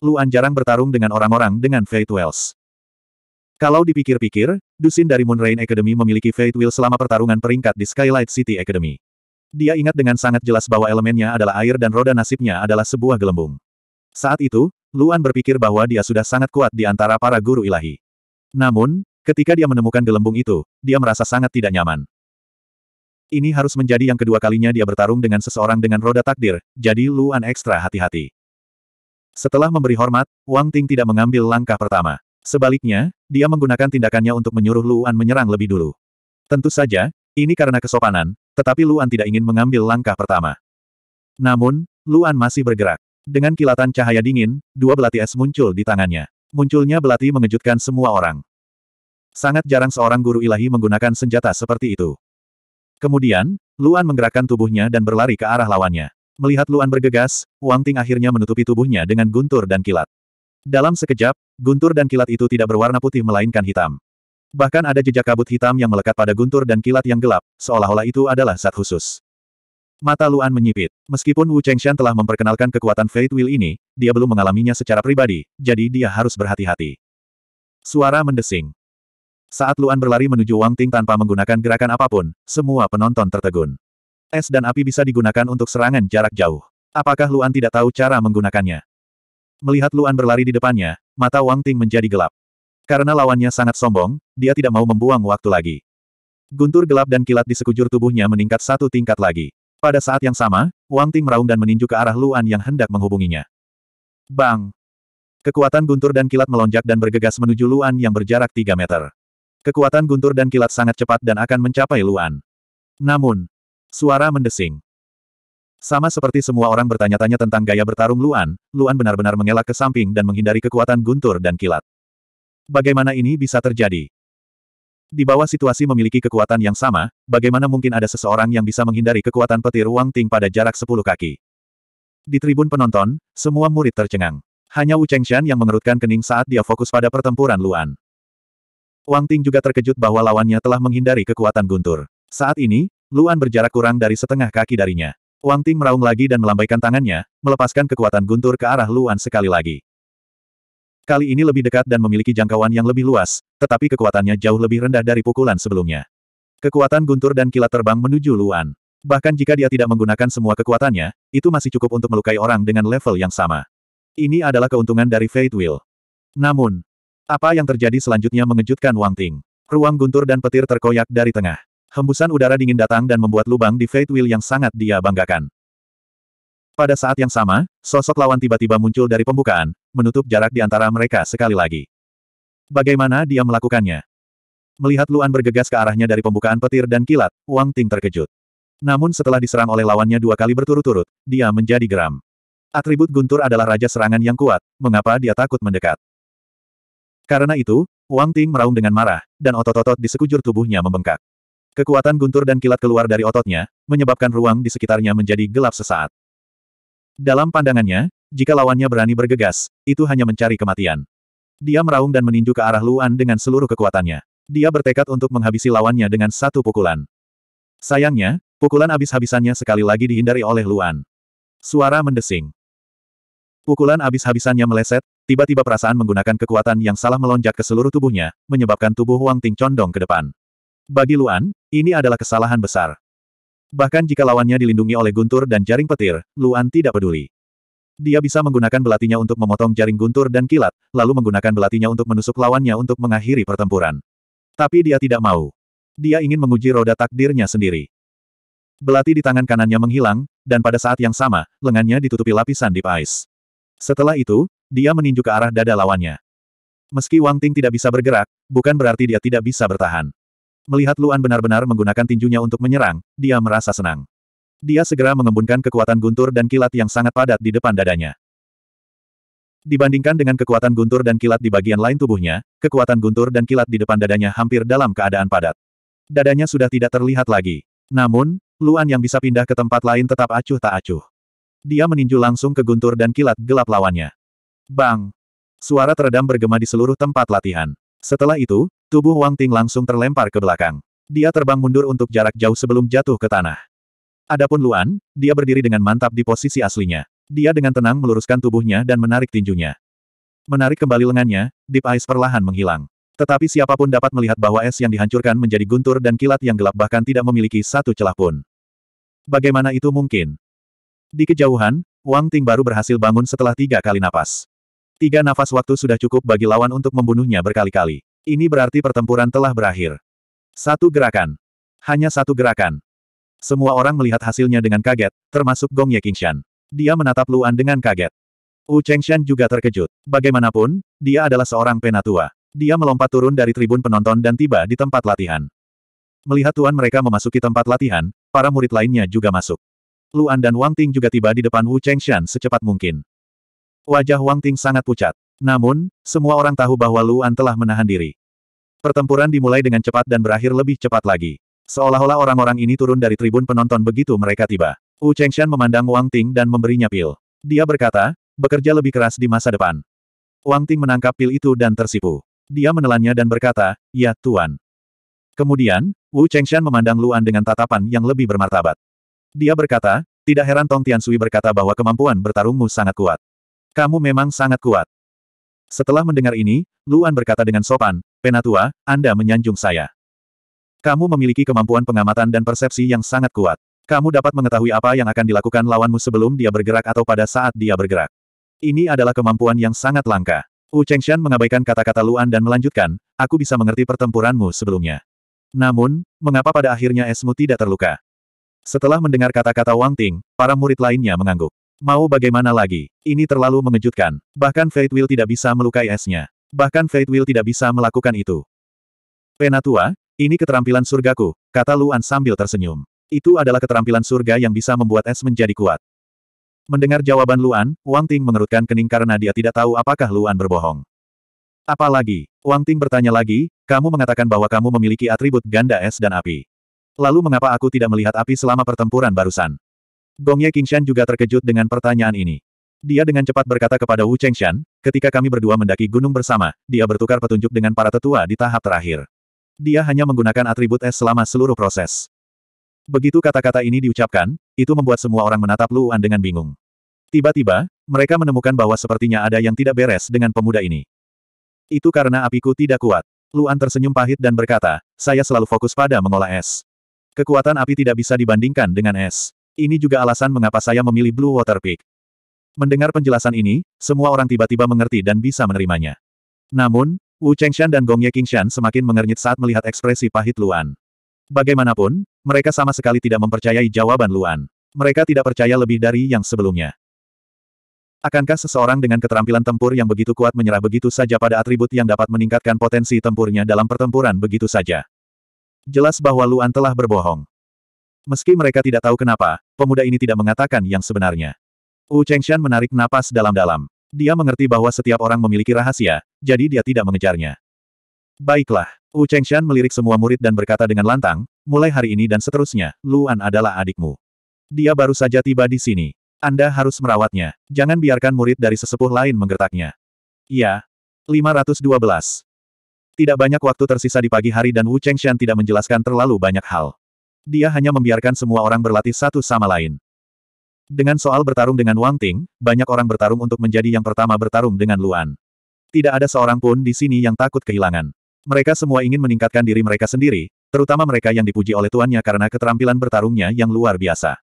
Luan jarang bertarung dengan orang-orang dengan Fate Wells. Kalau dipikir-pikir, Dusin dari Moonrain Academy memiliki Fate Will selama pertarungan peringkat di Skylight City Academy. Dia ingat dengan sangat jelas bahwa elemennya adalah air dan roda nasibnya adalah sebuah gelembung. Saat itu, Luan berpikir bahwa dia sudah sangat kuat di antara para guru ilahi. Namun, Ketika dia menemukan gelembung itu, dia merasa sangat tidak nyaman. Ini harus menjadi yang kedua kalinya dia bertarung dengan seseorang dengan roda takdir, jadi Luan ekstra hati-hati. Setelah memberi hormat, Wang Ting tidak mengambil langkah pertama. Sebaliknya, dia menggunakan tindakannya untuk menyuruh Luan menyerang lebih dulu. Tentu saja, ini karena kesopanan, tetapi Luan tidak ingin mengambil langkah pertama. Namun, Luan masih bergerak. Dengan kilatan cahaya dingin, dua belati es muncul di tangannya. Munculnya belati mengejutkan semua orang. Sangat jarang seorang guru ilahi menggunakan senjata seperti itu. Kemudian, Luan menggerakkan tubuhnya dan berlari ke arah lawannya. Melihat Luan bergegas, Wang Ting akhirnya menutupi tubuhnya dengan guntur dan kilat. Dalam sekejap, guntur dan kilat itu tidak berwarna putih melainkan hitam. Bahkan ada jejak kabut hitam yang melekat pada guntur dan kilat yang gelap, seolah-olah itu adalah saat khusus. Mata Luan menyipit. Meskipun Wu Chengshan telah memperkenalkan kekuatan Fate Will ini, dia belum mengalaminya secara pribadi, jadi dia harus berhati-hati. Suara mendesing. Saat Luan berlari menuju Wang Ting tanpa menggunakan gerakan apapun, semua penonton tertegun. Es dan api bisa digunakan untuk serangan jarak jauh. Apakah Luan tidak tahu cara menggunakannya? Melihat Luan berlari di depannya, mata Wang Ting menjadi gelap. Karena lawannya sangat sombong, dia tidak mau membuang waktu lagi. Guntur gelap dan kilat di sekujur tubuhnya meningkat satu tingkat lagi. Pada saat yang sama, Wang Ting meraung dan meninju ke arah Luan yang hendak menghubunginya. Bang! Kekuatan guntur dan kilat melonjak dan bergegas menuju Luan yang berjarak 3 meter. Kekuatan guntur dan kilat sangat cepat dan akan mencapai Luan. Namun, suara mendesing. Sama seperti semua orang bertanya-tanya tentang gaya bertarung Luan, Luan benar-benar mengelak ke samping dan menghindari kekuatan guntur dan kilat. Bagaimana ini bisa terjadi? Di bawah situasi memiliki kekuatan yang sama, bagaimana mungkin ada seseorang yang bisa menghindari kekuatan petir Wang Ting pada jarak 10 kaki? Di tribun penonton, semua murid tercengang. Hanya Wu Chengshan yang mengerutkan kening saat dia fokus pada pertempuran Luan. Wang Ting juga terkejut bahwa lawannya telah menghindari kekuatan guntur. Saat ini, Luan berjarak kurang dari setengah kaki darinya. Wang Ting meraung lagi dan melambaikan tangannya, melepaskan kekuatan guntur ke arah Luan sekali lagi. Kali ini lebih dekat dan memiliki jangkauan yang lebih luas, tetapi kekuatannya jauh lebih rendah dari pukulan sebelumnya. Kekuatan guntur dan kilat terbang menuju Luan. Bahkan jika dia tidak menggunakan semua kekuatannya, itu masih cukup untuk melukai orang dengan level yang sama. Ini adalah keuntungan dari Fate Will. Namun, apa yang terjadi selanjutnya mengejutkan Wang Ting. Ruang guntur dan petir terkoyak dari tengah. Hembusan udara dingin datang dan membuat lubang di Fate Wheel yang sangat dia banggakan. Pada saat yang sama, sosok lawan tiba-tiba muncul dari pembukaan, menutup jarak di antara mereka sekali lagi. Bagaimana dia melakukannya? Melihat Luan bergegas ke arahnya dari pembukaan petir dan kilat, Wang Ting terkejut. Namun setelah diserang oleh lawannya dua kali berturut-turut, dia menjadi geram. Atribut guntur adalah raja serangan yang kuat, mengapa dia takut mendekat? Karena itu, Wang Ting meraung dengan marah, dan otot-otot di sekujur tubuhnya membengkak. Kekuatan guntur dan kilat keluar dari ototnya, menyebabkan ruang di sekitarnya menjadi gelap sesaat. Dalam pandangannya, jika lawannya berani bergegas, itu hanya mencari kematian. Dia meraung dan meninju ke arah Luan dengan seluruh kekuatannya. Dia bertekad untuk menghabisi lawannya dengan satu pukulan. Sayangnya, pukulan habis-habisannya sekali lagi dihindari oleh Luan. Suara mendesing. Pukulan habis-habisannya meleset, tiba-tiba perasaan menggunakan kekuatan yang salah melonjak ke seluruh tubuhnya, menyebabkan tubuh Wang Ting condong ke depan. Bagi Luan, ini adalah kesalahan besar. Bahkan jika lawannya dilindungi oleh guntur dan jaring petir, Luan tidak peduli. Dia bisa menggunakan belatinya untuk memotong jaring guntur dan kilat, lalu menggunakan belatinya untuk menusuk lawannya untuk mengakhiri pertempuran. Tapi dia tidak mau. Dia ingin menguji roda takdirnya sendiri. Belati di tangan kanannya menghilang, dan pada saat yang sama, lengannya ditutupi lapisan di ice. Setelah itu, dia meninju ke arah dada lawannya. Meski Wang Ting tidak bisa bergerak, bukan berarti dia tidak bisa bertahan. Melihat Luan benar-benar menggunakan tinjunya untuk menyerang, dia merasa senang. Dia segera mengembunkan kekuatan guntur dan kilat yang sangat padat di depan dadanya. Dibandingkan dengan kekuatan guntur dan kilat di bagian lain tubuhnya, kekuatan guntur dan kilat di depan dadanya hampir dalam keadaan padat. Dadanya sudah tidak terlihat lagi. Namun, Luan yang bisa pindah ke tempat lain tetap acuh tak acuh. Dia meninju langsung ke guntur dan kilat gelap lawannya. Bang! Suara teredam bergema di seluruh tempat latihan. Setelah itu, tubuh Wang Ting langsung terlempar ke belakang. Dia terbang mundur untuk jarak jauh sebelum jatuh ke tanah. Adapun Luan, dia berdiri dengan mantap di posisi aslinya. Dia dengan tenang meluruskan tubuhnya dan menarik tinjunya. Menarik kembali lengannya, Deep Ice perlahan menghilang. Tetapi siapapun dapat melihat bahwa es yang dihancurkan menjadi guntur dan kilat yang gelap bahkan tidak memiliki satu celah pun. Bagaimana itu mungkin? Di kejauhan, Wang Ting baru berhasil bangun setelah tiga kali napas. Tiga nafas waktu sudah cukup bagi lawan untuk membunuhnya berkali-kali. Ini berarti pertempuran telah berakhir. Satu gerakan. Hanya satu gerakan. Semua orang melihat hasilnya dengan kaget, termasuk Gong Ye Qingshan. Dia menatap Luan dengan kaget. Wu Chengshan juga terkejut. Bagaimanapun, dia adalah seorang penatua. Dia melompat turun dari tribun penonton dan tiba di tempat latihan. Melihat tuan mereka memasuki tempat latihan, para murid lainnya juga masuk. Luan dan Wang Ting juga tiba di depan Wu Chengshan secepat mungkin. Wajah Wang Ting sangat pucat. Namun, semua orang tahu bahwa Luan telah menahan diri. Pertempuran dimulai dengan cepat dan berakhir lebih cepat lagi. Seolah-olah orang-orang ini turun dari tribun penonton begitu mereka tiba. Wu Chengshan memandang Wang Ting dan memberinya pil. Dia berkata, bekerja lebih keras di masa depan. Wang Ting menangkap pil itu dan tersipu. Dia menelannya dan berkata, ya, Tuan. Kemudian, Wu Chengshan memandang Luan dengan tatapan yang lebih bermartabat. Dia berkata, tidak heran Tong Tiansui berkata bahwa kemampuan bertarungmu sangat kuat. Kamu memang sangat kuat. Setelah mendengar ini, Luan berkata dengan sopan, Penatua, Anda menyanjung saya. Kamu memiliki kemampuan pengamatan dan persepsi yang sangat kuat. Kamu dapat mengetahui apa yang akan dilakukan lawanmu sebelum dia bergerak atau pada saat dia bergerak. Ini adalah kemampuan yang sangat langka. Wu Chengxian mengabaikan kata-kata Luan dan melanjutkan, aku bisa mengerti pertempuranmu sebelumnya. Namun, mengapa pada akhirnya esmu tidak terluka? Setelah mendengar kata-kata Wang Ting, para murid lainnya mengangguk. Mau bagaimana lagi? Ini terlalu mengejutkan. Bahkan Fate Will tidak bisa melukai esnya. Bahkan Fate Will tidak bisa melakukan itu. Penatua, ini keterampilan surgaku, kata Luan sambil tersenyum. Itu adalah keterampilan surga yang bisa membuat es menjadi kuat. Mendengar jawaban Luan, Wang Ting mengerutkan kening karena dia tidak tahu apakah Luan berbohong. Apalagi, Wang Ting bertanya lagi, kamu mengatakan bahwa kamu memiliki atribut ganda es dan api. Lalu mengapa aku tidak melihat api selama pertempuran barusan? Gongye Qingshan juga terkejut dengan pertanyaan ini. Dia dengan cepat berkata kepada Wu Chengshan, ketika kami berdua mendaki gunung bersama, dia bertukar petunjuk dengan para tetua di tahap terakhir. Dia hanya menggunakan atribut es selama seluruh proses. Begitu kata-kata ini diucapkan, itu membuat semua orang menatap Luan dengan bingung. Tiba-tiba, mereka menemukan bahwa sepertinya ada yang tidak beres dengan pemuda ini. Itu karena apiku tidak kuat. Luan tersenyum pahit dan berkata, saya selalu fokus pada mengolah es. Kekuatan api tidak bisa dibandingkan dengan es. Ini juga alasan mengapa saya memilih Blue Water Peak. Mendengar penjelasan ini, semua orang tiba-tiba mengerti dan bisa menerimanya. Namun, Wu Chengshan dan Gong Ye Qingshan semakin mengernyit saat melihat ekspresi pahit Luan. Bagaimanapun, mereka sama sekali tidak mempercayai jawaban Luan. Mereka tidak percaya lebih dari yang sebelumnya. Akankah seseorang dengan keterampilan tempur yang begitu kuat menyerah begitu saja pada atribut yang dapat meningkatkan potensi tempurnya dalam pertempuran begitu saja? jelas bahwa Luan telah berbohong. Meski mereka tidak tahu kenapa, pemuda ini tidak mengatakan yang sebenarnya. Wu Chengshan menarik napas dalam-dalam. Dia mengerti bahwa setiap orang memiliki rahasia, jadi dia tidak mengejarnya. Baiklah, Wu Chengshan melirik semua murid dan berkata dengan lantang, mulai hari ini dan seterusnya, Luan adalah adikmu. Dia baru saja tiba di sini. Anda harus merawatnya. Jangan biarkan murid dari sesepuh lain menggertaknya. Ya. 512. Tidak banyak waktu tersisa di pagi hari dan Wu Chengshan tidak menjelaskan terlalu banyak hal. Dia hanya membiarkan semua orang berlatih satu sama lain. Dengan soal bertarung dengan Wang Ting, banyak orang bertarung untuk menjadi yang pertama bertarung dengan Luan. Tidak ada seorang pun di sini yang takut kehilangan. Mereka semua ingin meningkatkan diri mereka sendiri, terutama mereka yang dipuji oleh tuannya karena keterampilan bertarungnya yang luar biasa.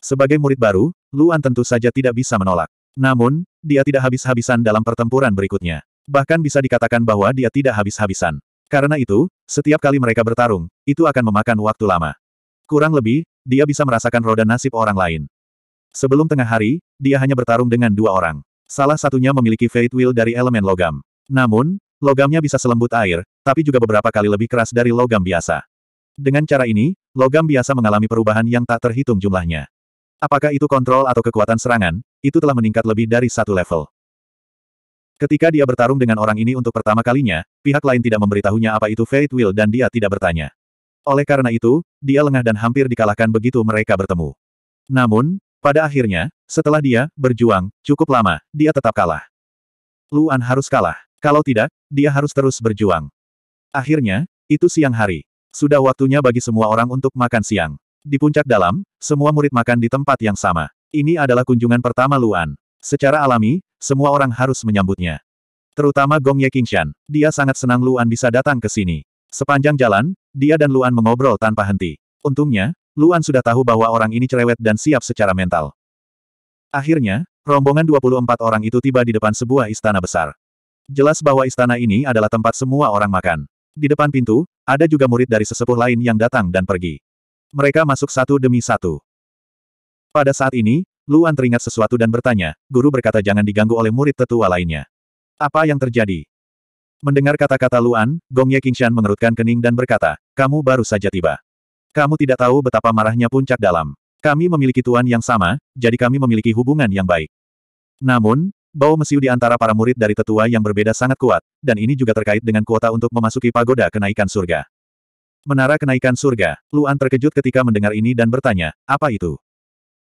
Sebagai murid baru, Luan tentu saja tidak bisa menolak. Namun, dia tidak habis-habisan dalam pertempuran berikutnya. Bahkan bisa dikatakan bahwa dia tidak habis-habisan. Karena itu, setiap kali mereka bertarung, itu akan memakan waktu lama. Kurang lebih, dia bisa merasakan roda nasib orang lain. Sebelum tengah hari, dia hanya bertarung dengan dua orang. Salah satunya memiliki Fate Wheel dari elemen logam. Namun, logamnya bisa selembut air, tapi juga beberapa kali lebih keras dari logam biasa. Dengan cara ini, logam biasa mengalami perubahan yang tak terhitung jumlahnya. Apakah itu kontrol atau kekuatan serangan, itu telah meningkat lebih dari satu level. Ketika dia bertarung dengan orang ini untuk pertama kalinya, pihak lain tidak memberitahunya apa itu Fate Will dan dia tidak bertanya. Oleh karena itu, dia lengah dan hampir dikalahkan begitu mereka bertemu. Namun, pada akhirnya, setelah dia berjuang cukup lama, dia tetap kalah. Luan harus kalah. Kalau tidak, dia harus terus berjuang. Akhirnya, itu siang hari. Sudah waktunya bagi semua orang untuk makan siang. Di puncak dalam, semua murid makan di tempat yang sama. Ini adalah kunjungan pertama Luan. Secara alami, semua orang harus menyambutnya. Terutama Gong Ye Qingshan, dia sangat senang Luan bisa datang ke sini. Sepanjang jalan, dia dan Luan mengobrol tanpa henti. Untungnya, Luan sudah tahu bahwa orang ini cerewet dan siap secara mental. Akhirnya, rombongan 24 orang itu tiba di depan sebuah istana besar. Jelas bahwa istana ini adalah tempat semua orang makan. Di depan pintu, ada juga murid dari sesepuh lain yang datang dan pergi. Mereka masuk satu demi satu. Pada saat ini, Luan teringat sesuatu dan bertanya, guru berkata jangan diganggu oleh murid tetua lainnya. Apa yang terjadi? Mendengar kata-kata Luan, Gong Ye Qingshan mengerutkan kening dan berkata, kamu baru saja tiba. Kamu tidak tahu betapa marahnya puncak dalam. Kami memiliki tuan yang sama, jadi kami memiliki hubungan yang baik. Namun, bau mesiu di antara para murid dari tetua yang berbeda sangat kuat, dan ini juga terkait dengan kuota untuk memasuki pagoda kenaikan surga. Menara kenaikan surga, Luan terkejut ketika mendengar ini dan bertanya, apa itu?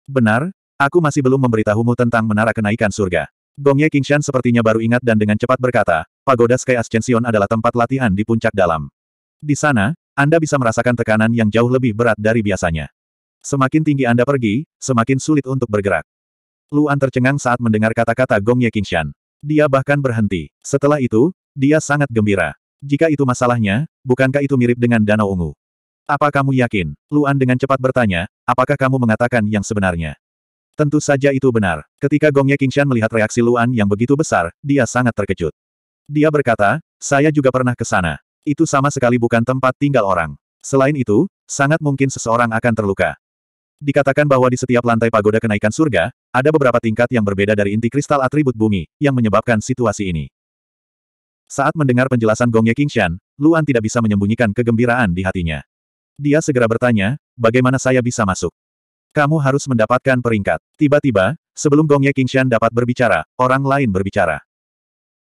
Benar, Aku masih belum memberitahumu tentang menara kenaikan surga. Gong Gongye Qingshan sepertinya baru ingat dan dengan cepat berkata, Pagoda Sky Ascension adalah tempat latihan di puncak dalam. Di sana, Anda bisa merasakan tekanan yang jauh lebih berat dari biasanya. Semakin tinggi Anda pergi, semakin sulit untuk bergerak. Luan tercengang saat mendengar kata-kata Gong Gongye Qingshan. Dia bahkan berhenti. Setelah itu, dia sangat gembira. Jika itu masalahnya, bukankah itu mirip dengan Danau Ungu? Apa kamu yakin? Luan dengan cepat bertanya, apakah kamu mengatakan yang sebenarnya? Tentu saja itu benar. Ketika Gongye Qingshan melihat reaksi Luan yang begitu besar, dia sangat terkejut. Dia berkata, saya juga pernah ke sana. Itu sama sekali bukan tempat tinggal orang. Selain itu, sangat mungkin seseorang akan terluka. Dikatakan bahwa di setiap lantai pagoda kenaikan surga, ada beberapa tingkat yang berbeda dari inti kristal atribut bumi, yang menyebabkan situasi ini. Saat mendengar penjelasan Gongye Qingshan, Luan tidak bisa menyembunyikan kegembiraan di hatinya. Dia segera bertanya, bagaimana saya bisa masuk? Kamu harus mendapatkan peringkat. Tiba-tiba, sebelum Ye Qingshan dapat berbicara, orang lain berbicara.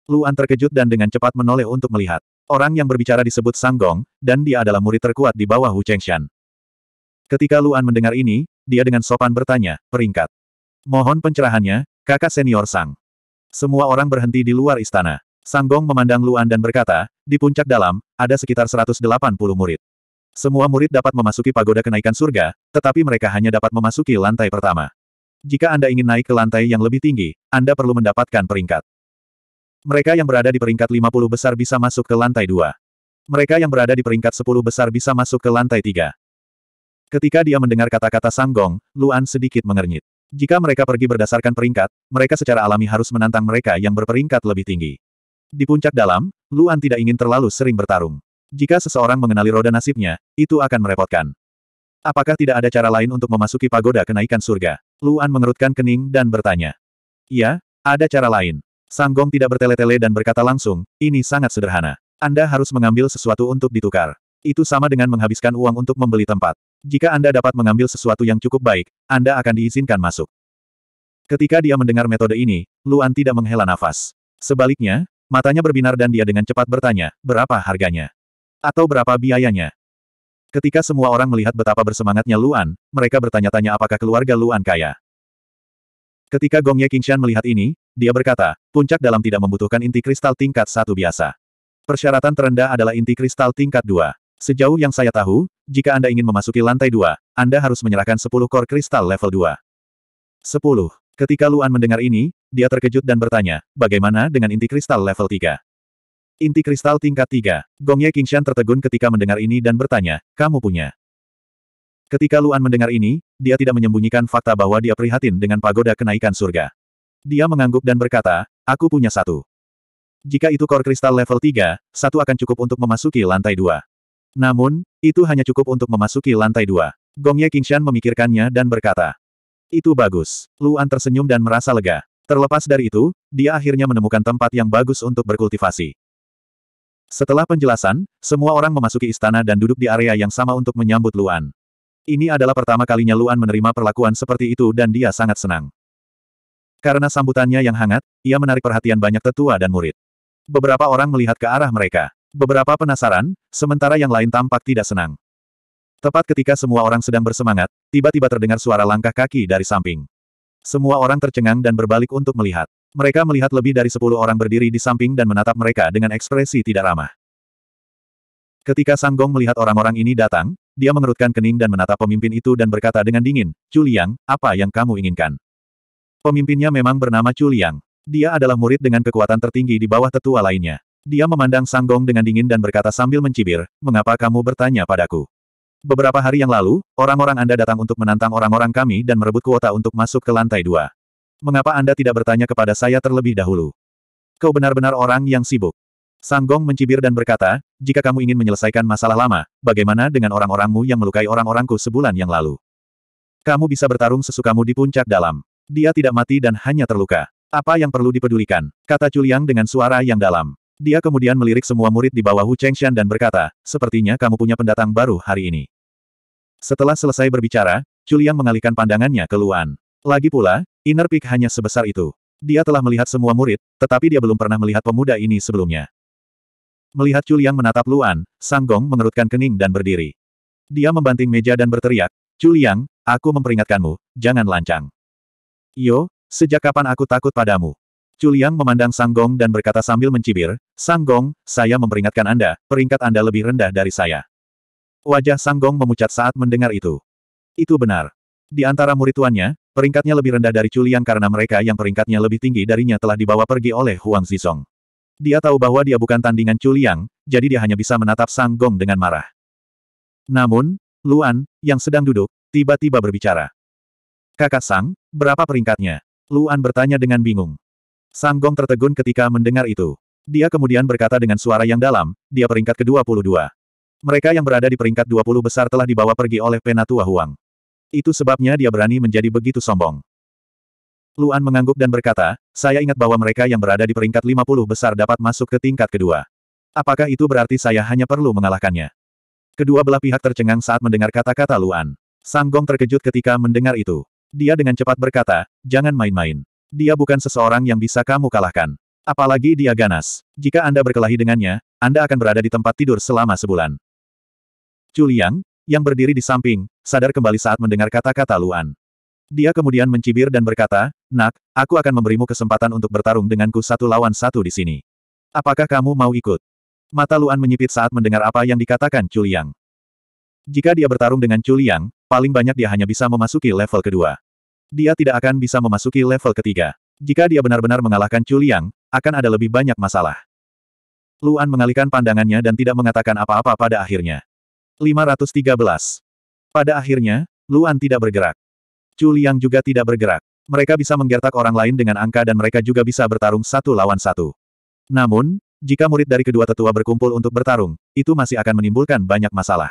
Luan terkejut dan dengan cepat menoleh untuk melihat. Orang yang berbicara disebut Sang Gong, dan dia adalah murid terkuat di bawah Hu Chengshan. Ketika Luan mendengar ini, dia dengan sopan bertanya, peringkat. Mohon pencerahannya, kakak senior Sang. Semua orang berhenti di luar istana. Sang Gong memandang Luan dan berkata, di puncak dalam, ada sekitar 180 murid. Semua murid dapat memasuki pagoda kenaikan surga, tetapi mereka hanya dapat memasuki lantai pertama. Jika Anda ingin naik ke lantai yang lebih tinggi, Anda perlu mendapatkan peringkat. Mereka yang berada di peringkat 50 besar bisa masuk ke lantai 2. Mereka yang berada di peringkat 10 besar bisa masuk ke lantai 3. Ketika dia mendengar kata-kata Sanggong, Luan sedikit mengernyit. Jika mereka pergi berdasarkan peringkat, mereka secara alami harus menantang mereka yang berperingkat lebih tinggi. Di puncak dalam, Luan tidak ingin terlalu sering bertarung. Jika seseorang mengenali roda nasibnya, itu akan merepotkan. Apakah tidak ada cara lain untuk memasuki pagoda kenaikan surga? Luan mengerutkan kening dan bertanya. Ya, ada cara lain. Sanggong tidak bertele-tele dan berkata langsung, ini sangat sederhana. Anda harus mengambil sesuatu untuk ditukar. Itu sama dengan menghabiskan uang untuk membeli tempat. Jika Anda dapat mengambil sesuatu yang cukup baik, Anda akan diizinkan masuk. Ketika dia mendengar metode ini, Luan tidak menghela nafas. Sebaliknya, matanya berbinar dan dia dengan cepat bertanya, berapa harganya? Atau berapa biayanya? Ketika semua orang melihat betapa bersemangatnya Luan, mereka bertanya-tanya apakah keluarga Luan kaya. Ketika Gongye Qingshan melihat ini, dia berkata, puncak dalam tidak membutuhkan inti kristal tingkat satu biasa. Persyaratan terendah adalah inti kristal tingkat dua. Sejauh yang saya tahu, jika Anda ingin memasuki lantai dua, Anda harus menyerahkan sepuluh kor kristal level dua. Sepuluh. Ketika Luan mendengar ini, dia terkejut dan bertanya, bagaimana dengan inti kristal level tiga? Inti kristal tingkat 3. Gongye Qingshan tertegun ketika mendengar ini dan bertanya, kamu punya. Ketika Luan mendengar ini, dia tidak menyembunyikan fakta bahwa dia prihatin dengan pagoda kenaikan surga. Dia mengangguk dan berkata, aku punya satu. Jika itu core kristal level 3, satu akan cukup untuk memasuki lantai dua. Namun, itu hanya cukup untuk memasuki lantai dua. Gongye Qingshan memikirkannya dan berkata, itu bagus. Luan tersenyum dan merasa lega. Terlepas dari itu, dia akhirnya menemukan tempat yang bagus untuk berkultivasi. Setelah penjelasan, semua orang memasuki istana dan duduk di area yang sama untuk menyambut Luan. Ini adalah pertama kalinya Luan menerima perlakuan seperti itu dan dia sangat senang. Karena sambutannya yang hangat, ia menarik perhatian banyak tetua dan murid. Beberapa orang melihat ke arah mereka. Beberapa penasaran, sementara yang lain tampak tidak senang. Tepat ketika semua orang sedang bersemangat, tiba-tiba terdengar suara langkah kaki dari samping. Semua orang tercengang dan berbalik untuk melihat. Mereka melihat lebih dari sepuluh orang berdiri di samping dan menatap mereka dengan ekspresi tidak ramah. Ketika Sang Gong melihat orang-orang ini datang, dia mengerutkan kening dan menatap pemimpin itu dan berkata dengan dingin, Chu Liang, apa yang kamu inginkan? Pemimpinnya memang bernama Chu Liang. Dia adalah murid dengan kekuatan tertinggi di bawah tetua lainnya. Dia memandang Sang Gong dengan dingin dan berkata sambil mencibir, mengapa kamu bertanya padaku? Beberapa hari yang lalu, orang-orang Anda datang untuk menantang orang-orang kami dan merebut kuota untuk masuk ke lantai dua. Mengapa Anda tidak bertanya kepada saya terlebih dahulu? Kau benar-benar orang yang sibuk. Sanggong mencibir dan berkata, jika kamu ingin menyelesaikan masalah lama, bagaimana dengan orang-orangmu yang melukai orang-orangku sebulan yang lalu? Kamu bisa bertarung sesukamu di puncak dalam. Dia tidak mati dan hanya terluka. Apa yang perlu dipedulikan? Kata Chuliang dengan suara yang dalam. Dia kemudian melirik semua murid di bawah Hu Chengshan dan berkata, sepertinya kamu punya pendatang baru hari ini. Setelah selesai berbicara, Chuliang mengalihkan pandangannya ke Luan. Lagi pula, inner peak hanya sebesar itu. Dia telah melihat semua murid, tetapi dia belum pernah melihat pemuda ini sebelumnya. Melihat Yang menatap Luan, Sanggong mengerutkan kening dan berdiri. Dia membanting meja dan berteriak, Yang, aku memperingatkanmu, jangan lancang. Yo, sejak kapan aku takut padamu? Yang memandang Sanggong dan berkata sambil mencibir, Sanggong, saya memperingatkan Anda, peringkat Anda lebih rendah dari saya. Wajah Sanggong memucat saat mendengar itu. Itu benar. Di antara murid tuannya, Peringkatnya lebih rendah dari Chulian karena mereka yang peringkatnya lebih tinggi darinya telah dibawa pergi oleh Huang Zizong. Dia tahu bahwa dia bukan tandingan Chuliang, jadi dia hanya bisa menatap Sang Gong dengan marah. Namun, Luan, yang sedang duduk, tiba-tiba berbicara. Kakak Sang, berapa peringkatnya? Luan bertanya dengan bingung. Sang Gong tertegun ketika mendengar itu. Dia kemudian berkata dengan suara yang dalam, dia peringkat ke-22. Mereka yang berada di peringkat 20 besar telah dibawa pergi oleh Penatua Huang. Itu sebabnya dia berani menjadi begitu sombong. Luan mengangguk dan berkata, saya ingat bahwa mereka yang berada di peringkat 50 besar dapat masuk ke tingkat kedua. Apakah itu berarti saya hanya perlu mengalahkannya? Kedua belah pihak tercengang saat mendengar kata-kata Luan. Sanggong terkejut ketika mendengar itu. Dia dengan cepat berkata, jangan main-main. Dia bukan seseorang yang bisa kamu kalahkan. Apalagi dia ganas. Jika Anda berkelahi dengannya, Anda akan berada di tempat tidur selama sebulan. Chu Liang, yang berdiri di samping, sadar kembali saat mendengar kata-kata Luan. Dia kemudian mencibir dan berkata, Nak, aku akan memberimu kesempatan untuk bertarung denganku satu lawan satu di sini. Apakah kamu mau ikut? Mata Luan menyipit saat mendengar apa yang dikatakan Chuliang. Jika dia bertarung dengan Chuliang, paling banyak dia hanya bisa memasuki level kedua. Dia tidak akan bisa memasuki level ketiga. Jika dia benar-benar mengalahkan Chuliang, akan ada lebih banyak masalah. Luan mengalihkan pandangannya dan tidak mengatakan apa-apa pada akhirnya. 513. Pada akhirnya, Luan tidak bergerak. Chu Liang juga tidak bergerak. Mereka bisa menggertak orang lain dengan angka dan mereka juga bisa bertarung satu lawan satu. Namun, jika murid dari kedua tetua berkumpul untuk bertarung, itu masih akan menimbulkan banyak masalah.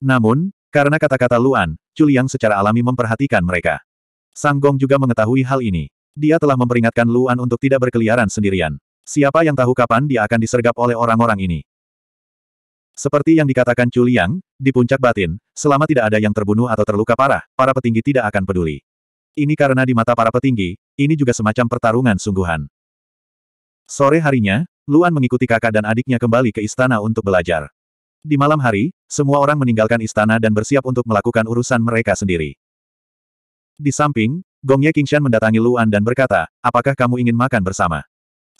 Namun, karena kata-kata Luan, Chu Liang secara alami memperhatikan mereka. Sang Gong juga mengetahui hal ini. Dia telah memperingatkan Luan untuk tidak berkeliaran sendirian. Siapa yang tahu kapan dia akan disergap oleh orang-orang ini? Seperti yang dikatakan Chu Liang, di puncak batin, selama tidak ada yang terbunuh atau terluka parah, para petinggi tidak akan peduli. Ini karena di mata para petinggi, ini juga semacam pertarungan sungguhan. Sore harinya, Luan mengikuti kakak dan adiknya kembali ke istana untuk belajar. Di malam hari, semua orang meninggalkan istana dan bersiap untuk melakukan urusan mereka sendiri. Di samping, Gongye Qingshan mendatangi Luan dan berkata, apakah kamu ingin makan bersama?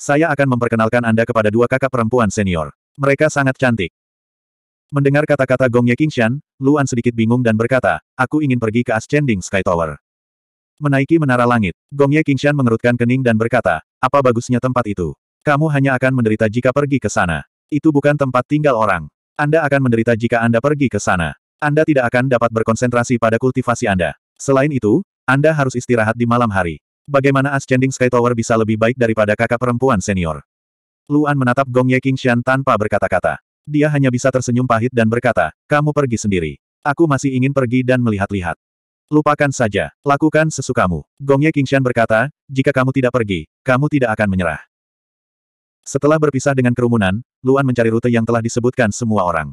Saya akan memperkenalkan Anda kepada dua kakak perempuan senior. Mereka sangat cantik. Mendengar kata-kata Gong Ye Qingshan, Luan sedikit bingung dan berkata, aku ingin pergi ke Ascending Sky Tower. Menaiki menara langit, Gong Ye Qingshan mengerutkan kening dan berkata, apa bagusnya tempat itu? Kamu hanya akan menderita jika pergi ke sana. Itu bukan tempat tinggal orang. Anda akan menderita jika Anda pergi ke sana. Anda tidak akan dapat berkonsentrasi pada kultivasi Anda. Selain itu, Anda harus istirahat di malam hari. Bagaimana Ascending Sky Tower bisa lebih baik daripada kakak perempuan senior? Luan menatap Gong Ye Qingshan tanpa berkata-kata. Dia hanya bisa tersenyum pahit dan berkata, kamu pergi sendiri. Aku masih ingin pergi dan melihat-lihat. Lupakan saja, lakukan sesukamu. Gongye Qingshan berkata, jika kamu tidak pergi, kamu tidak akan menyerah. Setelah berpisah dengan kerumunan, Luan mencari rute yang telah disebutkan semua orang.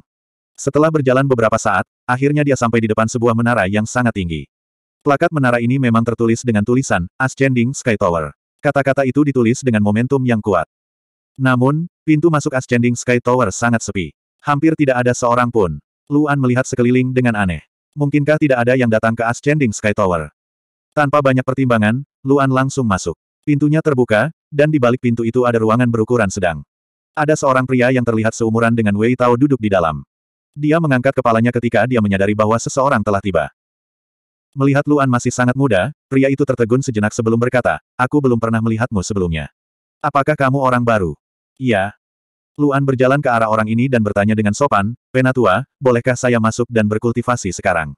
Setelah berjalan beberapa saat, akhirnya dia sampai di depan sebuah menara yang sangat tinggi. Plakat menara ini memang tertulis dengan tulisan, Ascending Sky Tower. Kata-kata itu ditulis dengan momentum yang kuat. Namun, pintu masuk Ascending Sky Tower sangat sepi. Hampir tidak ada seorang pun. Luan melihat sekeliling dengan aneh. Mungkinkah tidak ada yang datang ke Ascending Sky Tower? Tanpa banyak pertimbangan, Luan langsung masuk. Pintunya terbuka, dan di balik pintu itu ada ruangan berukuran sedang. Ada seorang pria yang terlihat seumuran dengan Wei Tao duduk di dalam. Dia mengangkat kepalanya ketika dia menyadari bahwa seseorang telah tiba. Melihat Luan masih sangat muda, pria itu tertegun sejenak sebelum berkata, Aku belum pernah melihatmu sebelumnya. Apakah kamu orang baru? Iya. Luan berjalan ke arah orang ini dan bertanya dengan sopan, Penatua, bolehkah saya masuk dan berkultivasi sekarang?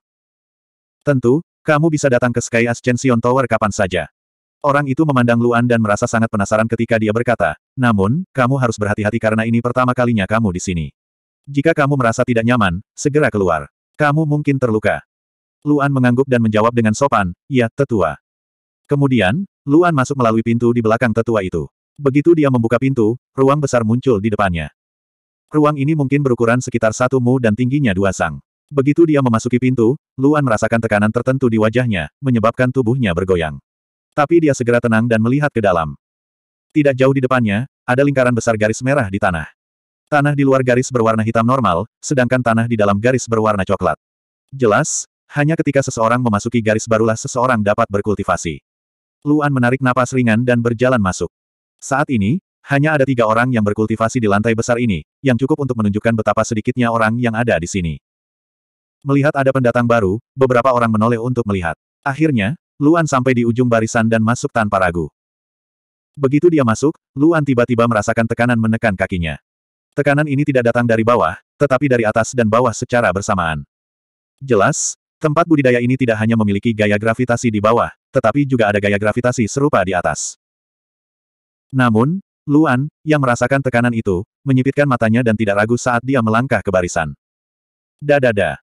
Tentu, kamu bisa datang ke Sky Ascension Tower kapan saja. Orang itu memandang Luan dan merasa sangat penasaran ketika dia berkata, namun, kamu harus berhati-hati karena ini pertama kalinya kamu di sini. Jika kamu merasa tidak nyaman, segera keluar. Kamu mungkin terluka. Luan mengangguk dan menjawab dengan sopan, ya, tetua. Kemudian, Luan masuk melalui pintu di belakang tetua itu. Begitu dia membuka pintu, ruang besar muncul di depannya. Ruang ini mungkin berukuran sekitar satu mu dan tingginya dua sang. Begitu dia memasuki pintu, Luan merasakan tekanan tertentu di wajahnya, menyebabkan tubuhnya bergoyang. Tapi dia segera tenang dan melihat ke dalam. Tidak jauh di depannya, ada lingkaran besar garis merah di tanah. Tanah di luar garis berwarna hitam normal, sedangkan tanah di dalam garis berwarna coklat. Jelas, hanya ketika seseorang memasuki garis barulah seseorang dapat berkultivasi. Luan menarik napas ringan dan berjalan masuk. Saat ini, hanya ada tiga orang yang berkultivasi di lantai besar ini, yang cukup untuk menunjukkan betapa sedikitnya orang yang ada di sini. Melihat ada pendatang baru, beberapa orang menoleh untuk melihat. Akhirnya, Luan sampai di ujung barisan dan masuk tanpa ragu. Begitu dia masuk, Luan tiba-tiba merasakan tekanan menekan kakinya. Tekanan ini tidak datang dari bawah, tetapi dari atas dan bawah secara bersamaan. Jelas, tempat budidaya ini tidak hanya memiliki gaya gravitasi di bawah, tetapi juga ada gaya gravitasi serupa di atas. Namun, Luan, yang merasakan tekanan itu, menyipitkan matanya dan tidak ragu saat dia melangkah ke barisan. Dadada.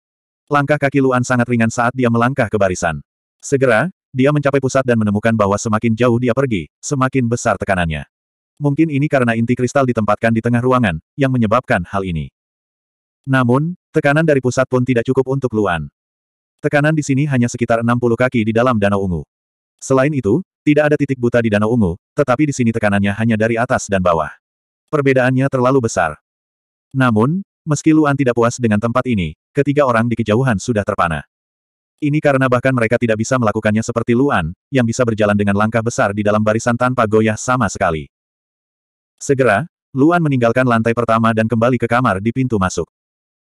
Langkah kaki Luan sangat ringan saat dia melangkah ke barisan. Segera, dia mencapai pusat dan menemukan bahwa semakin jauh dia pergi, semakin besar tekanannya. Mungkin ini karena inti kristal ditempatkan di tengah ruangan, yang menyebabkan hal ini. Namun, tekanan dari pusat pun tidak cukup untuk Luan. Tekanan di sini hanya sekitar 60 kaki di dalam danau ungu. Selain itu, tidak ada titik buta di Danau Ungu, tetapi di sini tekanannya hanya dari atas dan bawah. Perbedaannya terlalu besar. Namun, meski Luan tidak puas dengan tempat ini, ketiga orang di kejauhan sudah terpana. Ini karena bahkan mereka tidak bisa melakukannya seperti Luan, yang bisa berjalan dengan langkah besar di dalam barisan tanpa goyah sama sekali. Segera, Luan meninggalkan lantai pertama dan kembali ke kamar di pintu masuk.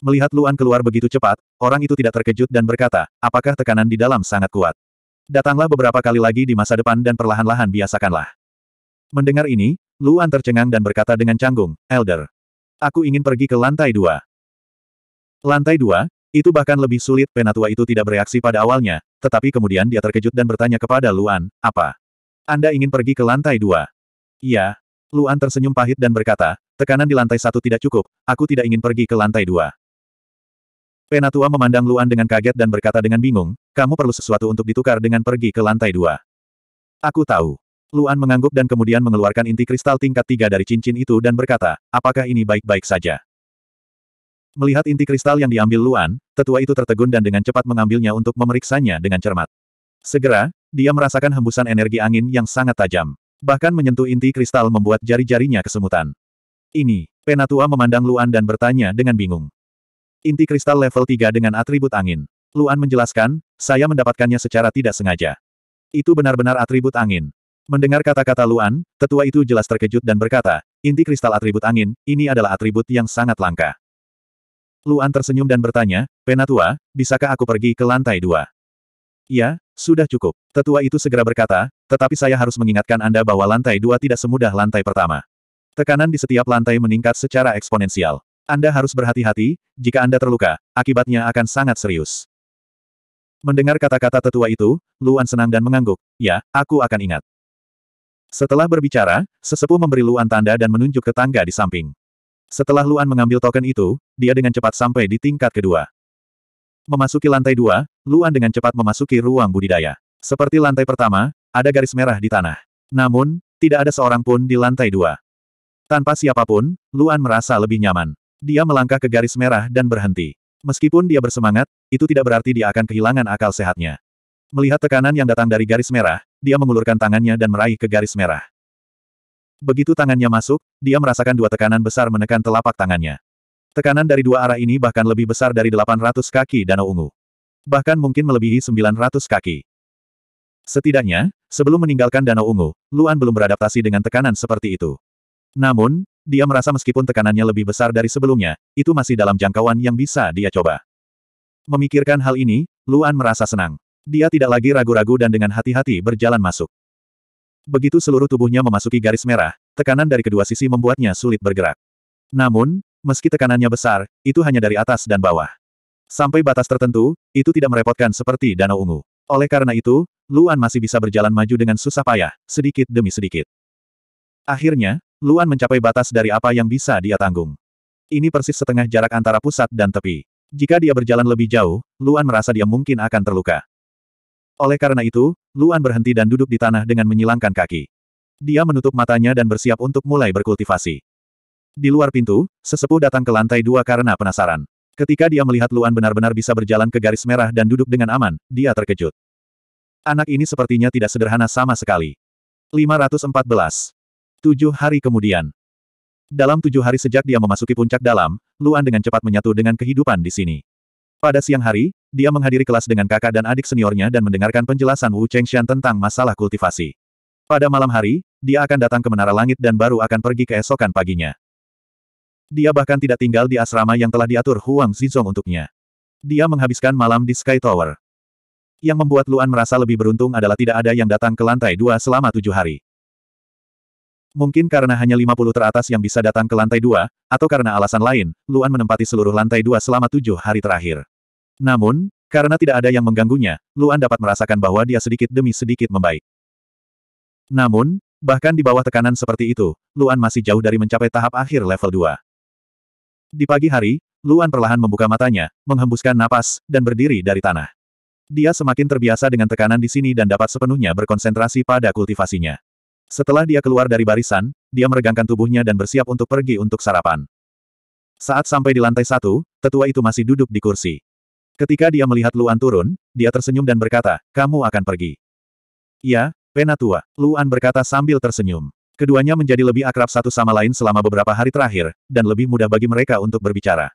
Melihat Luan keluar begitu cepat, orang itu tidak terkejut dan berkata, apakah tekanan di dalam sangat kuat. Datanglah beberapa kali lagi di masa depan dan perlahan-lahan biasakanlah. Mendengar ini, Luan tercengang dan berkata dengan canggung, Elder. Aku ingin pergi ke lantai dua. Lantai dua, itu bahkan lebih sulit penatua itu tidak bereaksi pada awalnya, tetapi kemudian dia terkejut dan bertanya kepada Luan, apa? Anda ingin pergi ke lantai dua? Iya. Luan tersenyum pahit dan berkata, tekanan di lantai satu tidak cukup, aku tidak ingin pergi ke lantai dua. Penatua memandang Luan dengan kaget dan berkata dengan bingung, kamu perlu sesuatu untuk ditukar dengan pergi ke lantai dua. Aku tahu. Luan mengangguk dan kemudian mengeluarkan inti kristal tingkat tiga dari cincin itu dan berkata, apakah ini baik-baik saja? Melihat inti kristal yang diambil Luan, tetua itu tertegun dan dengan cepat mengambilnya untuk memeriksanya dengan cermat. Segera, dia merasakan hembusan energi angin yang sangat tajam. Bahkan menyentuh inti kristal membuat jari-jarinya kesemutan. Ini, Penatua memandang Luan dan bertanya dengan bingung. Inti kristal level 3 dengan atribut angin. Luan menjelaskan, saya mendapatkannya secara tidak sengaja. Itu benar-benar atribut angin. Mendengar kata-kata Luan, tetua itu jelas terkejut dan berkata, inti kristal atribut angin, ini adalah atribut yang sangat langka. Luan tersenyum dan bertanya, Penatua, bisakah aku pergi ke lantai dua? Ya, sudah cukup. Tetua itu segera berkata, tetapi saya harus mengingatkan Anda bahwa lantai dua tidak semudah lantai pertama. Tekanan di setiap lantai meningkat secara eksponensial. Anda harus berhati-hati, jika Anda terluka, akibatnya akan sangat serius. Mendengar kata-kata tetua itu, Luan senang dan mengangguk, ya, aku akan ingat. Setelah berbicara, sesepuh memberi Luan tanda dan menunjuk ke tangga di samping. Setelah Luan mengambil token itu, dia dengan cepat sampai di tingkat kedua. Memasuki lantai dua, Luan dengan cepat memasuki ruang budidaya. Seperti lantai pertama, ada garis merah di tanah. Namun, tidak ada seorang pun di lantai dua. Tanpa siapapun, Luan merasa lebih nyaman. Dia melangkah ke garis merah dan berhenti. Meskipun dia bersemangat, itu tidak berarti dia akan kehilangan akal sehatnya. Melihat tekanan yang datang dari garis merah, dia mengulurkan tangannya dan meraih ke garis merah. Begitu tangannya masuk, dia merasakan dua tekanan besar menekan telapak tangannya. Tekanan dari dua arah ini bahkan lebih besar dari 800 kaki danau ungu. Bahkan mungkin melebihi 900 kaki. Setidaknya, sebelum meninggalkan danau ungu, Luan belum beradaptasi dengan tekanan seperti itu. Namun, dia merasa meskipun tekanannya lebih besar dari sebelumnya, itu masih dalam jangkauan yang bisa dia coba. Memikirkan hal ini, Luan merasa senang. Dia tidak lagi ragu-ragu dan dengan hati-hati berjalan masuk. Begitu seluruh tubuhnya memasuki garis merah, tekanan dari kedua sisi membuatnya sulit bergerak. Namun, meski tekanannya besar, itu hanya dari atas dan bawah. Sampai batas tertentu, itu tidak merepotkan seperti danau ungu. Oleh karena itu, Luan masih bisa berjalan maju dengan susah payah, sedikit demi sedikit. Akhirnya, Luan mencapai batas dari apa yang bisa dia tanggung. Ini persis setengah jarak antara pusat dan tepi. Jika dia berjalan lebih jauh, Luan merasa dia mungkin akan terluka. Oleh karena itu, Luan berhenti dan duduk di tanah dengan menyilangkan kaki. Dia menutup matanya dan bersiap untuk mulai berkultivasi. Di luar pintu, sesepuh datang ke lantai dua karena penasaran. Ketika dia melihat Luan benar-benar bisa berjalan ke garis merah dan duduk dengan aman, dia terkejut. Anak ini sepertinya tidak sederhana sama sekali. 514. Tujuh hari kemudian. Dalam tujuh hari sejak dia memasuki puncak dalam, Luan dengan cepat menyatu dengan kehidupan di sini. Pada siang hari, dia menghadiri kelas dengan kakak dan adik seniornya dan mendengarkan penjelasan Wu Chengxian tentang masalah kultivasi. Pada malam hari, dia akan datang ke Menara Langit dan baru akan pergi keesokan paginya. Dia bahkan tidak tinggal di asrama yang telah diatur Huang Zizong untuknya. Dia menghabiskan malam di Sky Tower. Yang membuat Luan merasa lebih beruntung adalah tidak ada yang datang ke lantai dua selama tujuh hari. Mungkin karena hanya 50 teratas yang bisa datang ke lantai dua, atau karena alasan lain, Luan menempati seluruh lantai dua selama tujuh hari terakhir. Namun, karena tidak ada yang mengganggunya, Luan dapat merasakan bahwa dia sedikit demi sedikit membaik. Namun, bahkan di bawah tekanan seperti itu, Luan masih jauh dari mencapai tahap akhir level 2. Di pagi hari, Luan perlahan membuka matanya, menghembuskan napas, dan berdiri dari tanah. Dia semakin terbiasa dengan tekanan di sini dan dapat sepenuhnya berkonsentrasi pada kultivasinya. Setelah dia keluar dari barisan, dia meregangkan tubuhnya dan bersiap untuk pergi untuk sarapan. Saat sampai di lantai satu, tetua itu masih duduk di kursi. Ketika dia melihat Luan turun, dia tersenyum dan berkata, kamu akan pergi. Ya, Penatua, Luan berkata sambil tersenyum. Keduanya menjadi lebih akrab satu sama lain selama beberapa hari terakhir, dan lebih mudah bagi mereka untuk berbicara.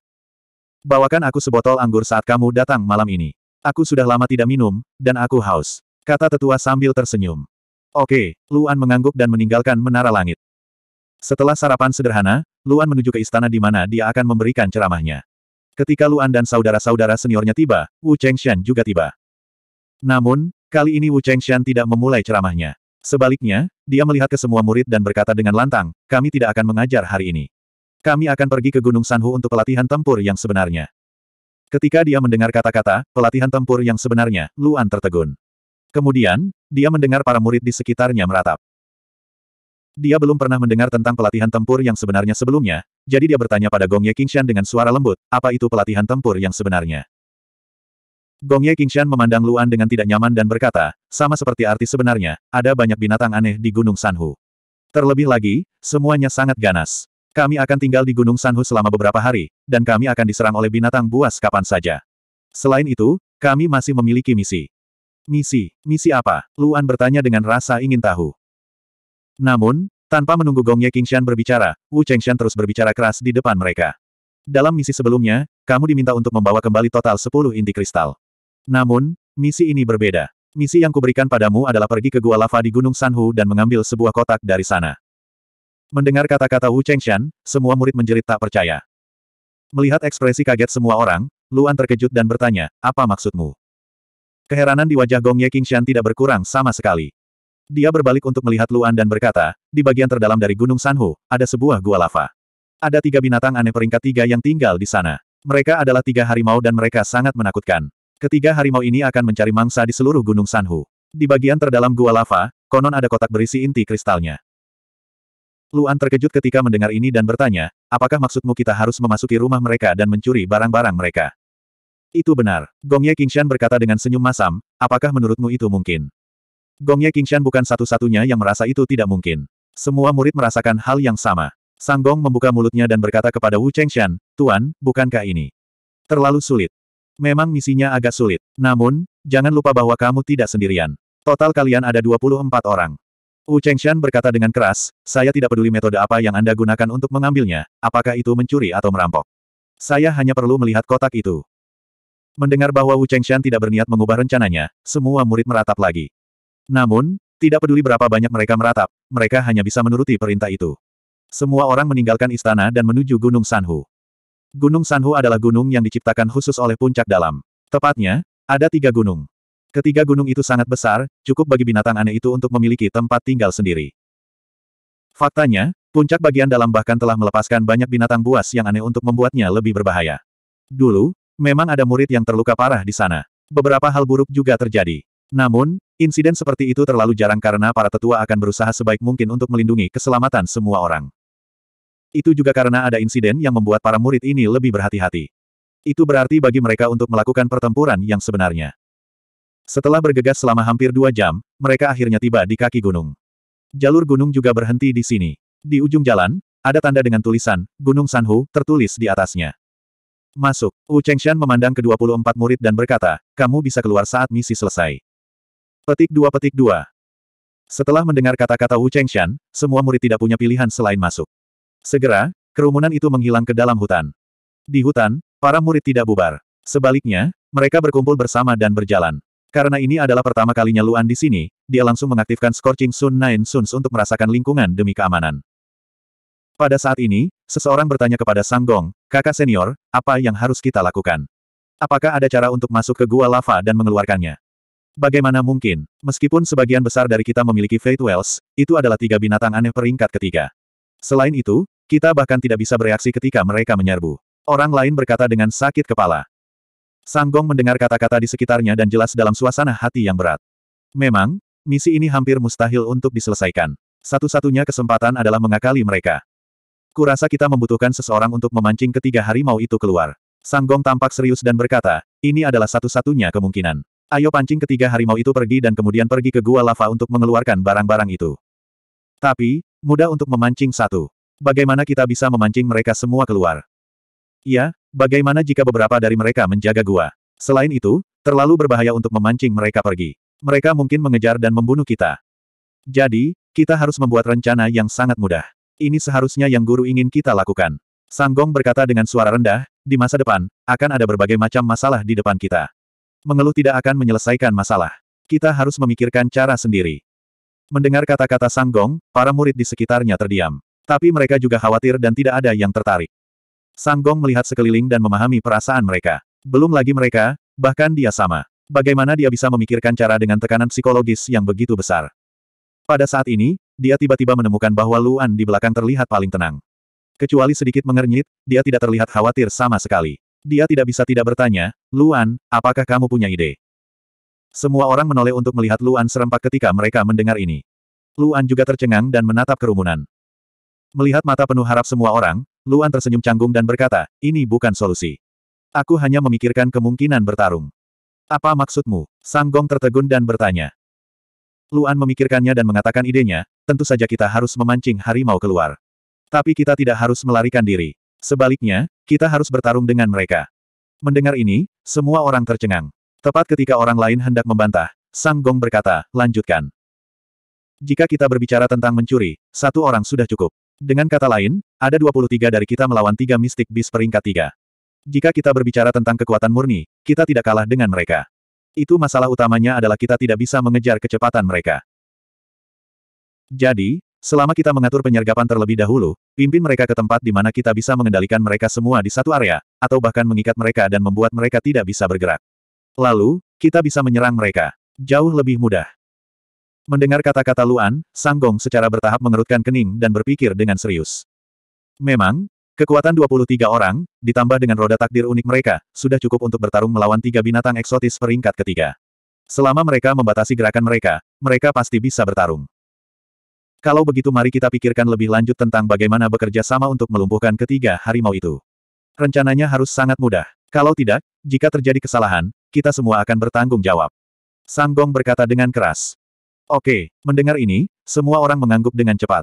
Bawakan aku sebotol anggur saat kamu datang malam ini. Aku sudah lama tidak minum, dan aku haus. Kata tetua sambil tersenyum. Oke, Luan mengangguk dan meninggalkan menara langit. Setelah sarapan sederhana, Luan menuju ke istana di mana dia akan memberikan ceramahnya. Ketika Luan dan saudara-saudara seniornya tiba, Wu Chengxian juga tiba. Namun, kali ini Wu Chengxian tidak memulai ceramahnya. Sebaliknya, dia melihat ke semua murid dan berkata dengan lantang, kami tidak akan mengajar hari ini. Kami akan pergi ke Gunung Sanhu untuk pelatihan tempur yang sebenarnya. Ketika dia mendengar kata-kata, pelatihan tempur yang sebenarnya, Luan tertegun. Kemudian, dia mendengar para murid di sekitarnya meratap. Dia belum pernah mendengar tentang pelatihan tempur yang sebenarnya sebelumnya, jadi dia bertanya pada Gong Ye Qingshan dengan suara lembut, apa itu pelatihan tempur yang sebenarnya? Gong Ye Qingshan memandang Luan dengan tidak nyaman dan berkata, sama seperti arti sebenarnya, ada banyak binatang aneh di Gunung Sanhu. Terlebih lagi, semuanya sangat ganas. Kami akan tinggal di Gunung Sanhu selama beberapa hari, dan kami akan diserang oleh binatang buas kapan saja. Selain itu, kami masih memiliki misi. Misi, misi apa? Luan bertanya dengan rasa ingin tahu. Namun, tanpa menunggu Gong Ye berbicara, Wu Chengshan terus berbicara keras di depan mereka. Dalam misi sebelumnya, kamu diminta untuk membawa kembali total 10 inti kristal. Namun, misi ini berbeda. Misi yang kuberikan padamu adalah pergi ke gua lava di Gunung Sanhu dan mengambil sebuah kotak dari sana. Mendengar kata-kata Wu Chengshan, semua murid menjerit tak percaya. Melihat ekspresi kaget semua orang, Luan terkejut dan bertanya, apa maksudmu? Keheranan di wajah Gong Ye Qingshan tidak berkurang sama sekali. Dia berbalik untuk melihat Luan dan berkata, di bagian terdalam dari Gunung Sanhu, ada sebuah gua lava. Ada tiga binatang aneh peringkat tiga yang tinggal di sana. Mereka adalah tiga harimau dan mereka sangat menakutkan. Ketiga harimau ini akan mencari mangsa di seluruh Gunung Sanhu. Di bagian terdalam gua lava, konon ada kotak berisi inti kristalnya. Luan terkejut ketika mendengar ini dan bertanya, apakah maksudmu kita harus memasuki rumah mereka dan mencuri barang-barang mereka? Itu benar. Gong Gongye Qingshan berkata dengan senyum masam, apakah menurutmu itu mungkin? Gong Gongye Qingshan bukan satu-satunya yang merasa itu tidak mungkin. Semua murid merasakan hal yang sama. Sang Gong membuka mulutnya dan berkata kepada Wu Chengshan, Tuan, bukankah ini? Terlalu sulit. Memang misinya agak sulit. Namun, jangan lupa bahwa kamu tidak sendirian. Total kalian ada 24 orang. Wu Chengshan berkata dengan keras, saya tidak peduli metode apa yang Anda gunakan untuk mengambilnya, apakah itu mencuri atau merampok. Saya hanya perlu melihat kotak itu. Mendengar bahwa Wu Chengshan tidak berniat mengubah rencananya, semua murid meratap lagi. Namun, tidak peduli berapa banyak mereka meratap, mereka hanya bisa menuruti perintah itu. Semua orang meninggalkan istana dan menuju Gunung Sanhu. Gunung Sanhu adalah gunung yang diciptakan khusus oleh puncak dalam. Tepatnya, ada tiga gunung. Ketiga gunung itu sangat besar, cukup bagi binatang aneh itu untuk memiliki tempat tinggal sendiri. Faktanya, puncak bagian dalam bahkan telah melepaskan banyak binatang buas yang aneh untuk membuatnya lebih berbahaya. Dulu, Memang ada murid yang terluka parah di sana. Beberapa hal buruk juga terjadi. Namun, insiden seperti itu terlalu jarang karena para tetua akan berusaha sebaik mungkin untuk melindungi keselamatan semua orang. Itu juga karena ada insiden yang membuat para murid ini lebih berhati-hati. Itu berarti bagi mereka untuk melakukan pertempuran yang sebenarnya. Setelah bergegas selama hampir dua jam, mereka akhirnya tiba di kaki gunung. Jalur gunung juga berhenti di sini. Di ujung jalan, ada tanda dengan tulisan, Gunung Sanhu, tertulis di atasnya. Masuk. Wu Chengshan memandang ke-24 murid dan berkata, kamu bisa keluar saat misi selesai. Petik 2 petik 2. Setelah mendengar kata-kata Wu Chengshan, semua murid tidak punya pilihan selain masuk. Segera, kerumunan itu menghilang ke dalam hutan. Di hutan, para murid tidak bubar. Sebaliknya, mereka berkumpul bersama dan berjalan. Karena ini adalah pertama kalinya Luan di sini, dia langsung mengaktifkan Scorching Sun Nine Suns untuk merasakan lingkungan demi keamanan. Pada saat ini, seseorang bertanya kepada Sang Gong, kakak senior, apa yang harus kita lakukan? Apakah ada cara untuk masuk ke gua lava dan mengeluarkannya? Bagaimana mungkin? Meskipun sebagian besar dari kita memiliki Fate Wells, itu adalah tiga binatang aneh peringkat ketiga. Selain itu, kita bahkan tidak bisa bereaksi ketika mereka menyerbu. Orang lain berkata dengan sakit kepala. Sanggong mendengar kata-kata di sekitarnya dan jelas dalam suasana hati yang berat. Memang, misi ini hampir mustahil untuk diselesaikan. Satu-satunya kesempatan adalah mengakali mereka. Kurasa kita membutuhkan seseorang untuk memancing ketiga harimau itu keluar. Sanggong tampak serius dan berkata, ini adalah satu-satunya kemungkinan. Ayo pancing ketiga harimau itu pergi dan kemudian pergi ke gua lava untuk mengeluarkan barang-barang itu. Tapi, mudah untuk memancing satu. Bagaimana kita bisa memancing mereka semua keluar? Ya, bagaimana jika beberapa dari mereka menjaga gua? Selain itu, terlalu berbahaya untuk memancing mereka pergi. Mereka mungkin mengejar dan membunuh kita. Jadi, kita harus membuat rencana yang sangat mudah. Ini seharusnya yang guru ingin kita lakukan. Sanggong berkata dengan suara rendah, di masa depan, akan ada berbagai macam masalah di depan kita. Mengeluh tidak akan menyelesaikan masalah. Kita harus memikirkan cara sendiri. Mendengar kata-kata Sanggong, para murid di sekitarnya terdiam. Tapi mereka juga khawatir dan tidak ada yang tertarik. Sanggong melihat sekeliling dan memahami perasaan mereka. Belum lagi mereka, bahkan dia sama. Bagaimana dia bisa memikirkan cara dengan tekanan psikologis yang begitu besar? Pada saat ini, dia tiba-tiba menemukan bahwa Luan di belakang terlihat paling tenang. Kecuali sedikit mengernyit, dia tidak terlihat khawatir sama sekali. Dia tidak bisa tidak bertanya, Luan, apakah kamu punya ide? Semua orang menoleh untuk melihat Luan serempak ketika mereka mendengar ini. Luan juga tercengang dan menatap kerumunan. Melihat mata penuh harap semua orang, Luan tersenyum canggung dan berkata, ini bukan solusi. Aku hanya memikirkan kemungkinan bertarung. Apa maksudmu? Sanggong tertegun dan bertanya. Luan memikirkannya dan mengatakan idenya, tentu saja kita harus memancing harimau keluar. Tapi kita tidak harus melarikan diri. Sebaliknya, kita harus bertarung dengan mereka. Mendengar ini, semua orang tercengang. Tepat ketika orang lain hendak membantah, Sang Gong berkata, lanjutkan. Jika kita berbicara tentang mencuri, satu orang sudah cukup. Dengan kata lain, ada 23 dari kita melawan tiga mistik bis peringkat tiga. Jika kita berbicara tentang kekuatan murni, kita tidak kalah dengan mereka. Itu masalah utamanya adalah kita tidak bisa mengejar kecepatan mereka. Jadi, selama kita mengatur penyergapan terlebih dahulu, pimpin mereka ke tempat di mana kita bisa mengendalikan mereka semua di satu area, atau bahkan mengikat mereka dan membuat mereka tidak bisa bergerak. Lalu, kita bisa menyerang mereka. Jauh lebih mudah. Mendengar kata-kata Luan, Sanggong secara bertahap mengerutkan kening dan berpikir dengan serius. Memang, Kekuatan 23 orang, ditambah dengan roda takdir unik mereka, sudah cukup untuk bertarung melawan tiga binatang eksotis peringkat ketiga. Selama mereka membatasi gerakan mereka, mereka pasti bisa bertarung. Kalau begitu mari kita pikirkan lebih lanjut tentang bagaimana bekerja sama untuk melumpuhkan ketiga harimau itu. Rencananya harus sangat mudah. Kalau tidak, jika terjadi kesalahan, kita semua akan bertanggung jawab. Sang Gong berkata dengan keras. Oke, mendengar ini, semua orang mengangguk dengan cepat.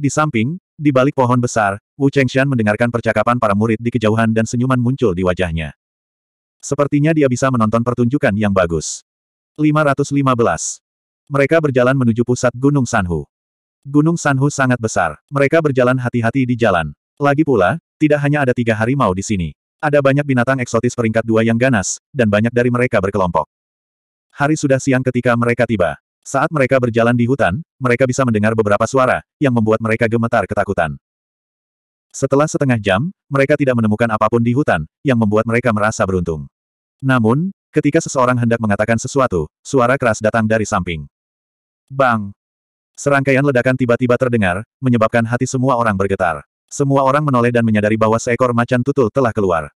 Di samping, di balik pohon besar, Wu Chengshan mendengarkan percakapan para murid di kejauhan dan senyuman muncul di wajahnya. Sepertinya dia bisa menonton pertunjukan yang bagus. 515. Mereka berjalan menuju pusat Gunung Sanhu. Gunung Sanhu sangat besar. Mereka berjalan hati-hati di jalan. Lagi pula, tidak hanya ada tiga harimau di sini. Ada banyak binatang eksotis peringkat dua yang ganas, dan banyak dari mereka berkelompok. Hari sudah siang ketika mereka tiba. Saat mereka berjalan di hutan, mereka bisa mendengar beberapa suara, yang membuat mereka gemetar ketakutan. Setelah setengah jam, mereka tidak menemukan apapun di hutan, yang membuat mereka merasa beruntung. Namun, ketika seseorang hendak mengatakan sesuatu, suara keras datang dari samping. Bang! Serangkaian ledakan tiba-tiba terdengar, menyebabkan hati semua orang bergetar. Semua orang menoleh dan menyadari bahwa seekor macan tutul telah keluar.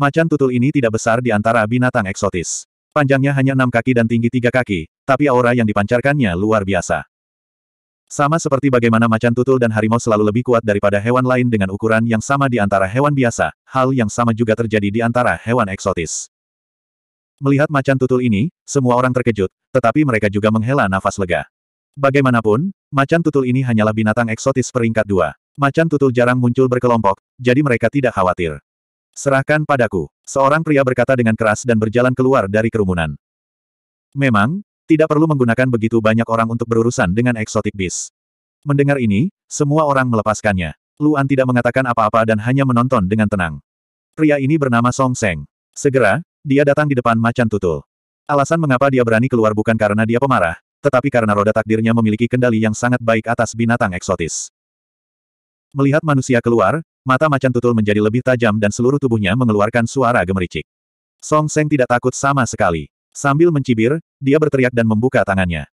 Macan tutul ini tidak besar di antara binatang eksotis. Panjangnya hanya enam kaki dan tinggi tiga kaki, tapi aura yang dipancarkannya luar biasa. Sama seperti bagaimana macan tutul dan harimau selalu lebih kuat daripada hewan lain dengan ukuran yang sama di antara hewan biasa, hal yang sama juga terjadi di antara hewan eksotis. Melihat macan tutul ini, semua orang terkejut, tetapi mereka juga menghela nafas lega. Bagaimanapun, macan tutul ini hanyalah binatang eksotis peringkat dua. Macan tutul jarang muncul berkelompok, jadi mereka tidak khawatir. Serahkan padaku. Seorang pria berkata dengan keras dan berjalan keluar dari kerumunan. Memang, tidak perlu menggunakan begitu banyak orang untuk berurusan dengan eksotik bis. Mendengar ini, semua orang melepaskannya. Luan tidak mengatakan apa-apa dan hanya menonton dengan tenang. Pria ini bernama Song Seng. Segera, dia datang di depan macan tutul. Alasan mengapa dia berani keluar bukan karena dia pemarah, tetapi karena roda takdirnya memiliki kendali yang sangat baik atas binatang eksotis. Melihat manusia keluar, Mata macan tutul menjadi lebih tajam dan seluruh tubuhnya mengeluarkan suara gemericik. Song Seng tidak takut sama sekali. Sambil mencibir, dia berteriak dan membuka tangannya.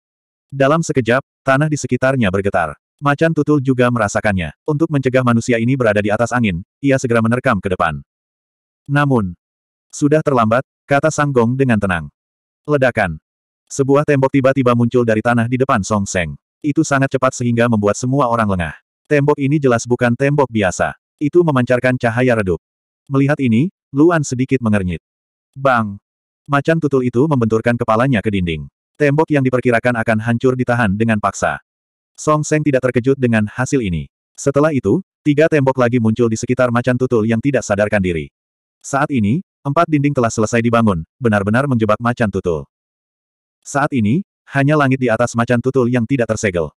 Dalam sekejap, tanah di sekitarnya bergetar. Macan tutul juga merasakannya. Untuk mencegah manusia ini berada di atas angin, ia segera menerkam ke depan. Namun, sudah terlambat, kata Sang Gong dengan tenang. Ledakan. Sebuah tembok tiba-tiba muncul dari tanah di depan Song Seng. Itu sangat cepat sehingga membuat semua orang lengah. Tembok ini jelas bukan tembok biasa. Itu memancarkan cahaya redup. Melihat ini, Luan sedikit mengernyit. Bang! Macan tutul itu membenturkan kepalanya ke dinding. Tembok yang diperkirakan akan hancur ditahan dengan paksa. Song Seng tidak terkejut dengan hasil ini. Setelah itu, tiga tembok lagi muncul di sekitar macan tutul yang tidak sadarkan diri. Saat ini, empat dinding telah selesai dibangun, benar-benar menjebak macan tutul. Saat ini, hanya langit di atas macan tutul yang tidak tersegel.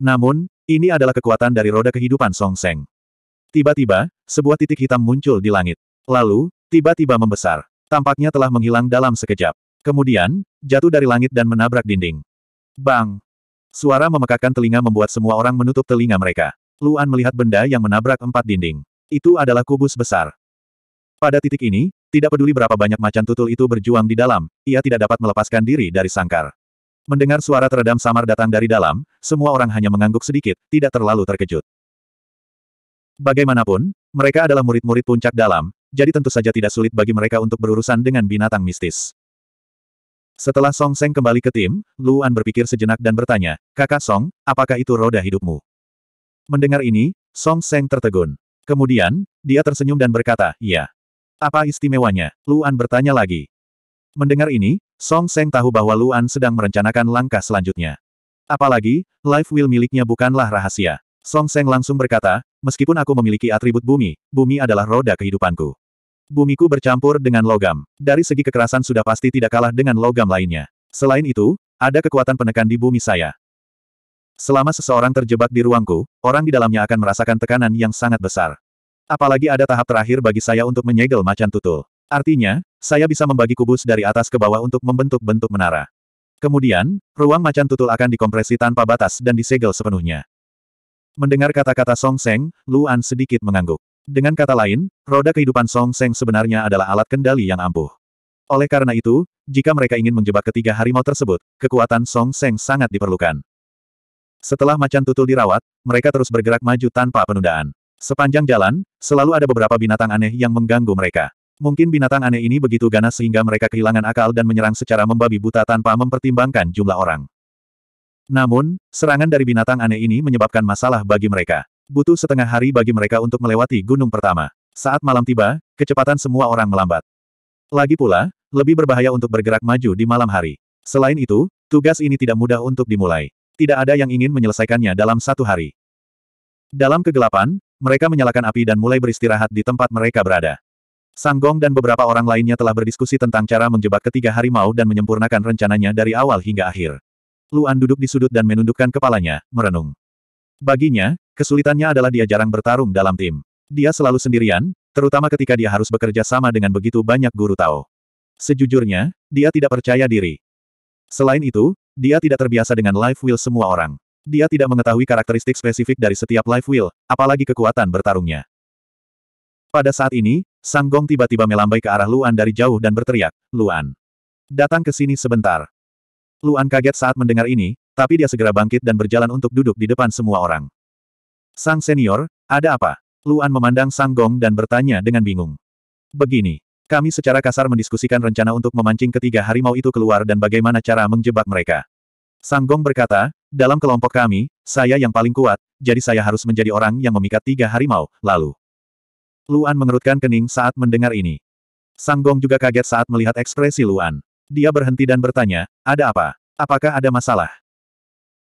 Namun, ini adalah kekuatan dari roda kehidupan Song Seng. Tiba-tiba, sebuah titik hitam muncul di langit. Lalu, tiba-tiba membesar. Tampaknya telah menghilang dalam sekejap. Kemudian, jatuh dari langit dan menabrak dinding. Bang! Suara memekakkan telinga membuat semua orang menutup telinga mereka. Luan melihat benda yang menabrak empat dinding. Itu adalah kubus besar. Pada titik ini, tidak peduli berapa banyak macan tutul itu berjuang di dalam, ia tidak dapat melepaskan diri dari sangkar. Mendengar suara teredam samar datang dari dalam, semua orang hanya mengangguk sedikit, tidak terlalu terkejut. Bagaimanapun, mereka adalah murid-murid puncak dalam, jadi tentu saja tidak sulit bagi mereka untuk berurusan dengan binatang mistis. Setelah Song Seng kembali ke tim, Luan berpikir sejenak dan bertanya, Kakak Song, apakah itu roda hidupmu? Mendengar ini, Song Seng tertegun. Kemudian, dia tersenyum dan berkata, Iya. Apa istimewanya? Luan bertanya lagi. Mendengar ini, Song Seng tahu bahwa Luan sedang merencanakan langkah selanjutnya. Apalagi, life will miliknya bukanlah rahasia. Song Seng langsung berkata, meskipun aku memiliki atribut bumi, bumi adalah roda kehidupanku. Bumiku bercampur dengan logam. Dari segi kekerasan sudah pasti tidak kalah dengan logam lainnya. Selain itu, ada kekuatan penekan di bumi saya. Selama seseorang terjebak di ruangku, orang di dalamnya akan merasakan tekanan yang sangat besar. Apalagi ada tahap terakhir bagi saya untuk menyegel macan tutul. Artinya, saya bisa membagi kubus dari atas ke bawah untuk membentuk bentuk menara. Kemudian, ruang macan tutul akan dikompresi tanpa batas dan disegel sepenuhnya. Mendengar kata-kata Song Seng, Luan sedikit mengangguk. Dengan kata lain, roda kehidupan Song Seng sebenarnya adalah alat kendali yang ampuh. Oleh karena itu, jika mereka ingin menjebak ketiga harimau tersebut, kekuatan Song Seng sangat diperlukan. Setelah macan tutul dirawat, mereka terus bergerak maju tanpa penundaan. Sepanjang jalan, selalu ada beberapa binatang aneh yang mengganggu mereka. Mungkin binatang aneh ini begitu ganas sehingga mereka kehilangan akal dan menyerang secara membabi buta tanpa mempertimbangkan jumlah orang. Namun, serangan dari binatang aneh ini menyebabkan masalah bagi mereka. Butuh setengah hari bagi mereka untuk melewati gunung pertama. Saat malam tiba, kecepatan semua orang melambat. Lagi pula, lebih berbahaya untuk bergerak maju di malam hari. Selain itu, tugas ini tidak mudah untuk dimulai. Tidak ada yang ingin menyelesaikannya dalam satu hari. Dalam kegelapan, mereka menyalakan api dan mulai beristirahat di tempat mereka berada. Sanggong dan beberapa orang lainnya telah berdiskusi tentang cara menjebak ketiga harimau dan menyempurnakan rencananya dari awal hingga akhir. Luan duduk di sudut dan menundukkan kepalanya, merenung. Baginya, kesulitannya adalah dia jarang bertarung dalam tim. Dia selalu sendirian, terutama ketika dia harus bekerja sama dengan begitu banyak guru Tao. Sejujurnya, dia tidak percaya diri. Selain itu, dia tidak terbiasa dengan life will semua orang. Dia tidak mengetahui karakteristik spesifik dari setiap life will, apalagi kekuatan bertarungnya. Pada saat ini, Sang Gong tiba-tiba melambai ke arah Luan dari jauh dan berteriak, Luan. Datang ke sini sebentar. Luan kaget saat mendengar ini, tapi dia segera bangkit dan berjalan untuk duduk di depan semua orang. Sang senior, ada apa? Luan memandang Sang Gong dan bertanya dengan bingung. Begini, kami secara kasar mendiskusikan rencana untuk memancing ketiga harimau itu keluar dan bagaimana cara menjebak mereka. Sang Gong berkata, dalam kelompok kami, saya yang paling kuat, jadi saya harus menjadi orang yang memikat tiga harimau, lalu. Luan mengerutkan kening saat mendengar ini. Sang Gong juga kaget saat melihat ekspresi Luan dia berhenti dan bertanya, ada apa? Apakah ada masalah?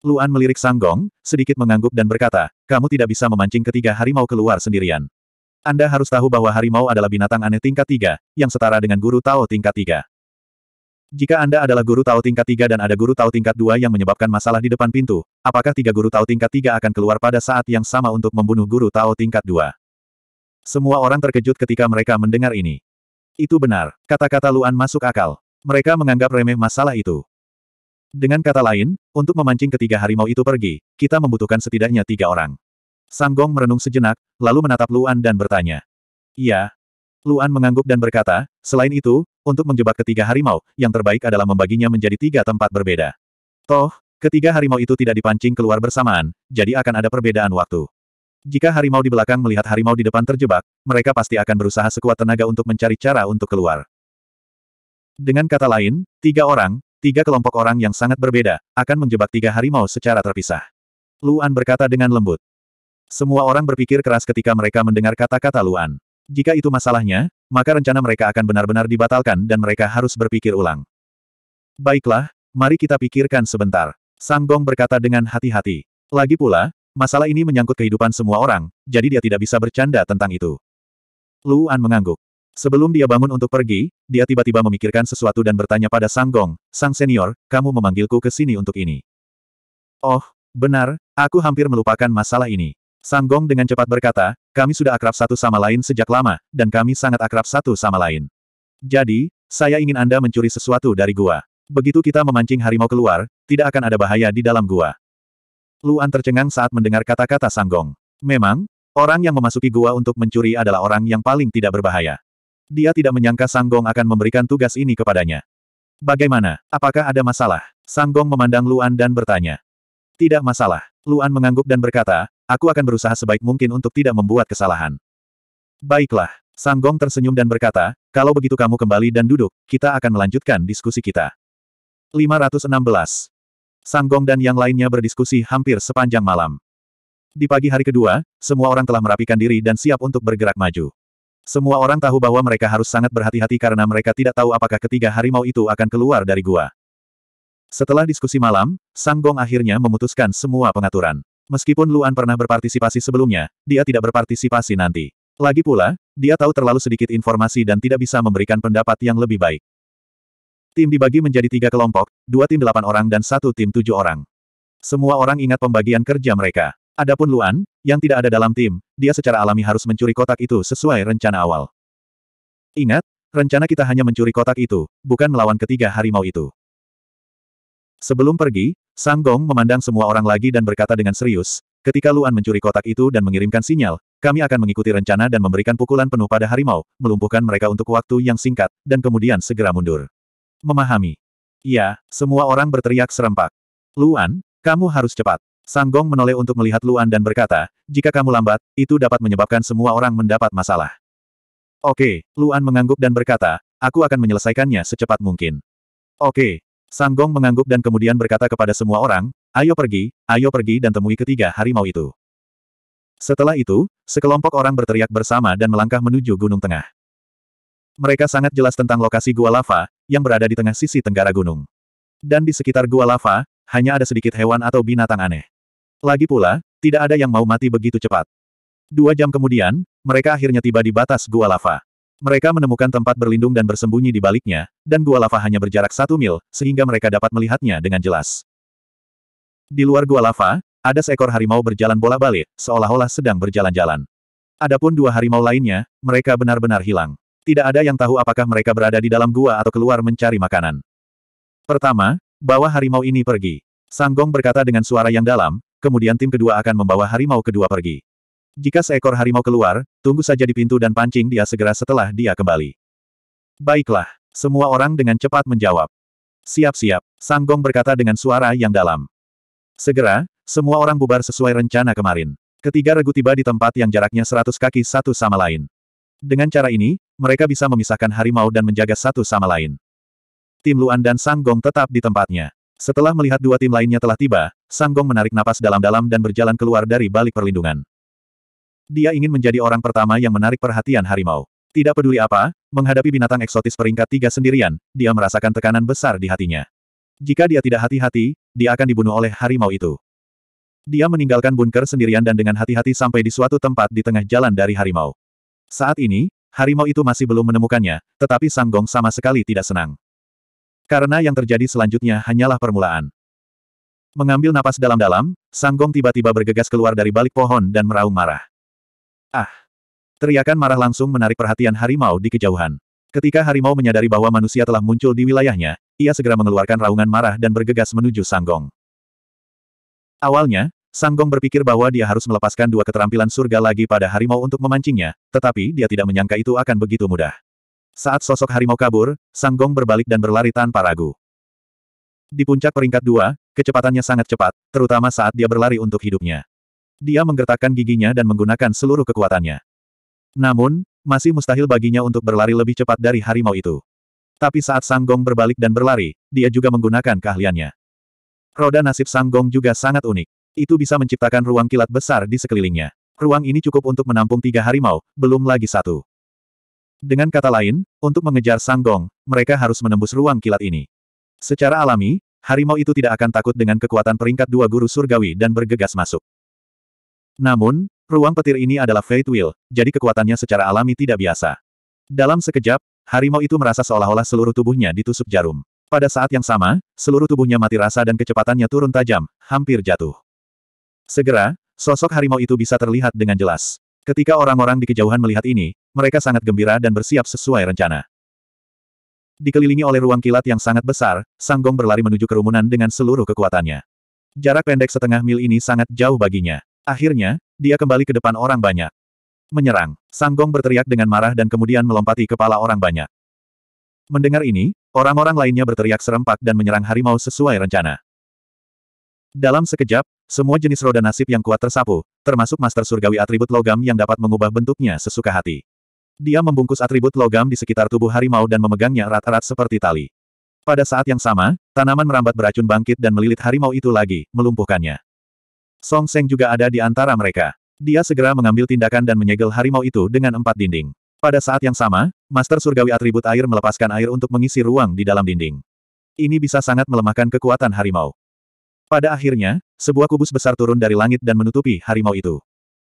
Luan melirik Sanggong, sedikit mengangguk dan berkata, kamu tidak bisa memancing ketiga harimau keluar sendirian. Anda harus tahu bahwa harimau adalah binatang aneh tingkat tiga, yang setara dengan guru Tao tingkat tiga. Jika Anda adalah guru Tao tingkat tiga dan ada guru Tao tingkat dua yang menyebabkan masalah di depan pintu, apakah tiga guru Tao tingkat tiga akan keluar pada saat yang sama untuk membunuh guru Tao tingkat dua? Semua orang terkejut ketika mereka mendengar ini. Itu benar, kata-kata Luan masuk akal. Mereka menganggap remeh masalah itu. Dengan kata lain, untuk memancing ketiga harimau itu pergi, kita membutuhkan setidaknya tiga orang. Sang Gong merenung sejenak, lalu menatap Luan dan bertanya. Iya. Luan mengangguk dan berkata, selain itu, untuk menjebak ketiga harimau, yang terbaik adalah membaginya menjadi tiga tempat berbeda. Toh, ketiga harimau itu tidak dipancing keluar bersamaan, jadi akan ada perbedaan waktu. Jika harimau di belakang melihat harimau di depan terjebak, mereka pasti akan berusaha sekuat tenaga untuk mencari cara untuk keluar. Dengan kata lain, tiga orang, tiga kelompok orang yang sangat berbeda, akan menjebak tiga harimau secara terpisah. Luan berkata dengan lembut. Semua orang berpikir keras ketika mereka mendengar kata-kata Luan. Jika itu masalahnya, maka rencana mereka akan benar-benar dibatalkan dan mereka harus berpikir ulang. Baiklah, mari kita pikirkan sebentar. Sang Gong berkata dengan hati-hati. Lagi pula, masalah ini menyangkut kehidupan semua orang, jadi dia tidak bisa bercanda tentang itu. Luan mengangguk. Sebelum dia bangun untuk pergi, dia tiba-tiba memikirkan sesuatu dan bertanya pada Sang Gong, Sang Senior, kamu memanggilku ke sini untuk ini. Oh, benar, aku hampir melupakan masalah ini. Sang Gong dengan cepat berkata, kami sudah akrab satu sama lain sejak lama, dan kami sangat akrab satu sama lain. Jadi, saya ingin Anda mencuri sesuatu dari gua. Begitu kita memancing harimau keluar, tidak akan ada bahaya di dalam gua. Luan tercengang saat mendengar kata-kata Sang Gong. Memang, orang yang memasuki gua untuk mencuri adalah orang yang paling tidak berbahaya. Dia tidak menyangka Sanggong akan memberikan tugas ini kepadanya. Bagaimana? Apakah ada masalah? Sanggong memandang Luan dan bertanya. Tidak masalah. Luan mengangguk dan berkata, aku akan berusaha sebaik mungkin untuk tidak membuat kesalahan. Baiklah. Sanggong tersenyum dan berkata, kalau begitu kamu kembali dan duduk, kita akan melanjutkan diskusi kita. 516. Sanggong dan yang lainnya berdiskusi hampir sepanjang malam. Di pagi hari kedua, semua orang telah merapikan diri dan siap untuk bergerak maju. Semua orang tahu bahwa mereka harus sangat berhati-hati karena mereka tidak tahu apakah ketiga harimau itu akan keluar dari gua. Setelah diskusi malam, Sang Gong akhirnya memutuskan semua pengaturan. Meskipun Luan pernah berpartisipasi sebelumnya, dia tidak berpartisipasi nanti. Lagi pula, dia tahu terlalu sedikit informasi dan tidak bisa memberikan pendapat yang lebih baik. Tim dibagi menjadi tiga kelompok, dua tim delapan orang dan satu tim tujuh orang. Semua orang ingat pembagian kerja mereka. Adapun Luan, yang tidak ada dalam tim, dia secara alami harus mencuri kotak itu sesuai rencana awal. Ingat, rencana kita hanya mencuri kotak itu, bukan melawan ketiga harimau itu. Sebelum pergi, Sang Gong memandang semua orang lagi dan berkata dengan serius, ketika Luan mencuri kotak itu dan mengirimkan sinyal, kami akan mengikuti rencana dan memberikan pukulan penuh pada harimau, melumpuhkan mereka untuk waktu yang singkat, dan kemudian segera mundur. Memahami. Ya, semua orang berteriak serempak. Luan, kamu harus cepat. Sanggong menoleh untuk melihat Luan dan berkata, jika kamu lambat, itu dapat menyebabkan semua orang mendapat masalah. Oke, Luan mengangguk dan berkata, aku akan menyelesaikannya secepat mungkin. Oke, Sanggong mengangguk dan kemudian berkata kepada semua orang, ayo pergi, ayo pergi dan temui ketiga harimau itu. Setelah itu, sekelompok orang berteriak bersama dan melangkah menuju gunung tengah. Mereka sangat jelas tentang lokasi gua lava, yang berada di tengah sisi tenggara gunung. Dan di sekitar gua lava, hanya ada sedikit hewan atau binatang aneh. Lagi pula, tidak ada yang mau mati begitu cepat. Dua jam kemudian, mereka akhirnya tiba di batas gua lava. Mereka menemukan tempat berlindung dan bersembunyi di baliknya, dan gua lava hanya berjarak satu mil, sehingga mereka dapat melihatnya dengan jelas. Di luar gua lava, ada seekor harimau berjalan bolak balik seolah-olah sedang berjalan-jalan. Adapun dua harimau lainnya, mereka benar-benar hilang. Tidak ada yang tahu apakah mereka berada di dalam gua atau keluar mencari makanan. Pertama, bawa harimau ini pergi. Sanggong berkata dengan suara yang dalam, kemudian tim kedua akan membawa harimau kedua pergi. Jika seekor harimau keluar, tunggu saja di pintu dan pancing dia segera setelah dia kembali. Baiklah, semua orang dengan cepat menjawab. Siap-siap, Sanggong berkata dengan suara yang dalam. Segera, semua orang bubar sesuai rencana kemarin. Ketiga regu tiba di tempat yang jaraknya seratus kaki satu sama lain. Dengan cara ini, mereka bisa memisahkan harimau dan menjaga satu sama lain. Tim Luan dan Sanggong tetap di tempatnya. Setelah melihat dua tim lainnya telah tiba, Sanggong menarik napas dalam-dalam dan berjalan keluar dari balik perlindungan. Dia ingin menjadi orang pertama yang menarik perhatian harimau. Tidak peduli apa, menghadapi binatang eksotis peringkat tiga sendirian, dia merasakan tekanan besar di hatinya. Jika dia tidak hati-hati, dia akan dibunuh oleh harimau itu. Dia meninggalkan bunker sendirian dan dengan hati-hati sampai di suatu tempat di tengah jalan dari harimau. Saat ini, harimau itu masih belum menemukannya, tetapi Sanggong sama sekali tidak senang. Karena yang terjadi selanjutnya hanyalah permulaan. Mengambil napas dalam-dalam, Sanggong tiba-tiba bergegas keluar dari balik pohon dan meraung marah. Ah! Teriakan marah langsung menarik perhatian harimau di kejauhan. Ketika harimau menyadari bahwa manusia telah muncul di wilayahnya, ia segera mengeluarkan raungan marah dan bergegas menuju Sanggong. Awalnya, Sanggong berpikir bahwa dia harus melepaskan dua keterampilan surga lagi pada harimau untuk memancingnya, tetapi dia tidak menyangka itu akan begitu mudah. Saat sosok harimau kabur, Sang Gong berbalik dan berlari tanpa ragu. Di puncak peringkat dua, kecepatannya sangat cepat, terutama saat dia berlari untuk hidupnya. Dia menggertakkan giginya dan menggunakan seluruh kekuatannya. Namun, masih mustahil baginya untuk berlari lebih cepat dari harimau itu. Tapi saat Sang Gong berbalik dan berlari, dia juga menggunakan keahliannya. Roda nasib Sang Gong juga sangat unik. Itu bisa menciptakan ruang kilat besar di sekelilingnya. Ruang ini cukup untuk menampung tiga harimau, belum lagi satu. Dengan kata lain, untuk mengejar Sang Gong, mereka harus menembus ruang kilat ini. Secara alami, harimau itu tidak akan takut dengan kekuatan peringkat dua guru surgawi dan bergegas masuk. Namun, ruang petir ini adalah Fate Wheel, jadi kekuatannya secara alami tidak biasa. Dalam sekejap, harimau itu merasa seolah-olah seluruh tubuhnya ditusuk jarum. Pada saat yang sama, seluruh tubuhnya mati rasa dan kecepatannya turun tajam, hampir jatuh. Segera, sosok harimau itu bisa terlihat dengan jelas. Ketika orang-orang di kejauhan melihat ini, mereka sangat gembira dan bersiap sesuai rencana. Dikelilingi oleh ruang kilat yang sangat besar, Sang Gong berlari menuju kerumunan dengan seluruh kekuatannya. Jarak pendek setengah mil ini sangat jauh baginya. Akhirnya, dia kembali ke depan orang banyak. Menyerang, Sang Gong berteriak dengan marah dan kemudian melompati kepala orang banyak. Mendengar ini, orang-orang lainnya berteriak serempak dan menyerang harimau sesuai rencana. Dalam sekejap, semua jenis roda nasib yang kuat tersapu, termasuk master surgawi atribut logam yang dapat mengubah bentuknya sesuka hati. Dia membungkus atribut logam di sekitar tubuh harimau dan memegangnya erat-erat seperti tali. Pada saat yang sama, tanaman merambat beracun bangkit dan melilit harimau itu lagi, melumpuhkannya. Song Seng juga ada di antara mereka. Dia segera mengambil tindakan dan menyegel harimau itu dengan empat dinding. Pada saat yang sama, Master Surgawi Atribut Air melepaskan air untuk mengisi ruang di dalam dinding. Ini bisa sangat melemahkan kekuatan harimau. Pada akhirnya, sebuah kubus besar turun dari langit dan menutupi harimau itu.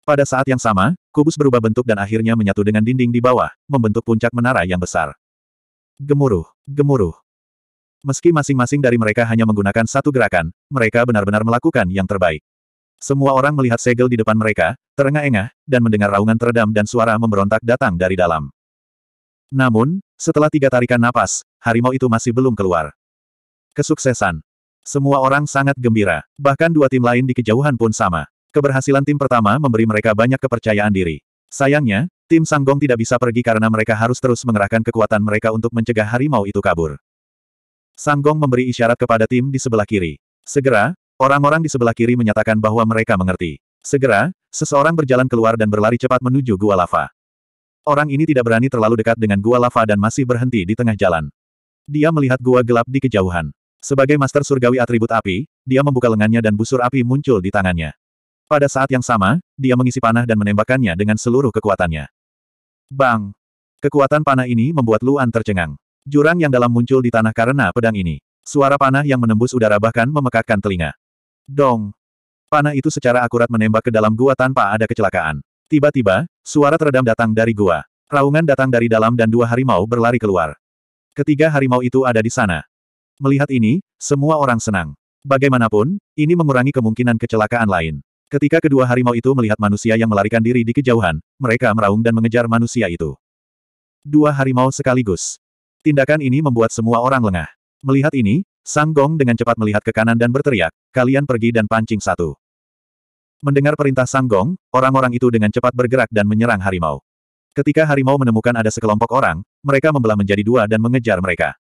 Pada saat yang sama, kubus berubah bentuk dan akhirnya menyatu dengan dinding di bawah, membentuk puncak menara yang besar. Gemuruh, gemuruh. Meski masing-masing dari mereka hanya menggunakan satu gerakan, mereka benar-benar melakukan yang terbaik. Semua orang melihat segel di depan mereka, terengah-engah, dan mendengar raungan teredam dan suara memberontak datang dari dalam. Namun, setelah tiga tarikan napas, harimau itu masih belum keluar. Kesuksesan. Semua orang sangat gembira, bahkan dua tim lain di kejauhan pun sama. Keberhasilan tim pertama memberi mereka banyak kepercayaan diri. Sayangnya, tim Sanggong tidak bisa pergi karena mereka harus terus mengerahkan kekuatan mereka untuk mencegah harimau itu kabur. Sanggong memberi isyarat kepada tim di sebelah kiri. Segera, orang-orang di sebelah kiri menyatakan bahwa mereka mengerti. Segera, seseorang berjalan keluar dan berlari cepat menuju gua lava. Orang ini tidak berani terlalu dekat dengan gua lava dan masih berhenti di tengah jalan. Dia melihat gua gelap di kejauhan. Sebagai master surgawi atribut api, dia membuka lengannya dan busur api muncul di tangannya. Pada saat yang sama, dia mengisi panah dan menembakkannya dengan seluruh kekuatannya. Bang! Kekuatan panah ini membuat Luan tercengang. Jurang yang dalam muncul di tanah karena pedang ini. Suara panah yang menembus udara bahkan memekakkan telinga. Dong! Panah itu secara akurat menembak ke dalam gua tanpa ada kecelakaan. Tiba-tiba, suara teredam datang dari gua. Raungan datang dari dalam dan dua harimau berlari keluar. Ketiga harimau itu ada di sana. Melihat ini, semua orang senang. Bagaimanapun, ini mengurangi kemungkinan kecelakaan lain. Ketika kedua harimau itu melihat manusia yang melarikan diri di kejauhan, mereka meraung dan mengejar manusia itu. Dua harimau sekaligus. Tindakan ini membuat semua orang lengah. Melihat ini, Sang Gong dengan cepat melihat ke kanan dan berteriak, kalian pergi dan pancing satu. Mendengar perintah Sang Gong, orang-orang itu dengan cepat bergerak dan menyerang harimau. Ketika harimau menemukan ada sekelompok orang, mereka membelah menjadi dua dan mengejar mereka.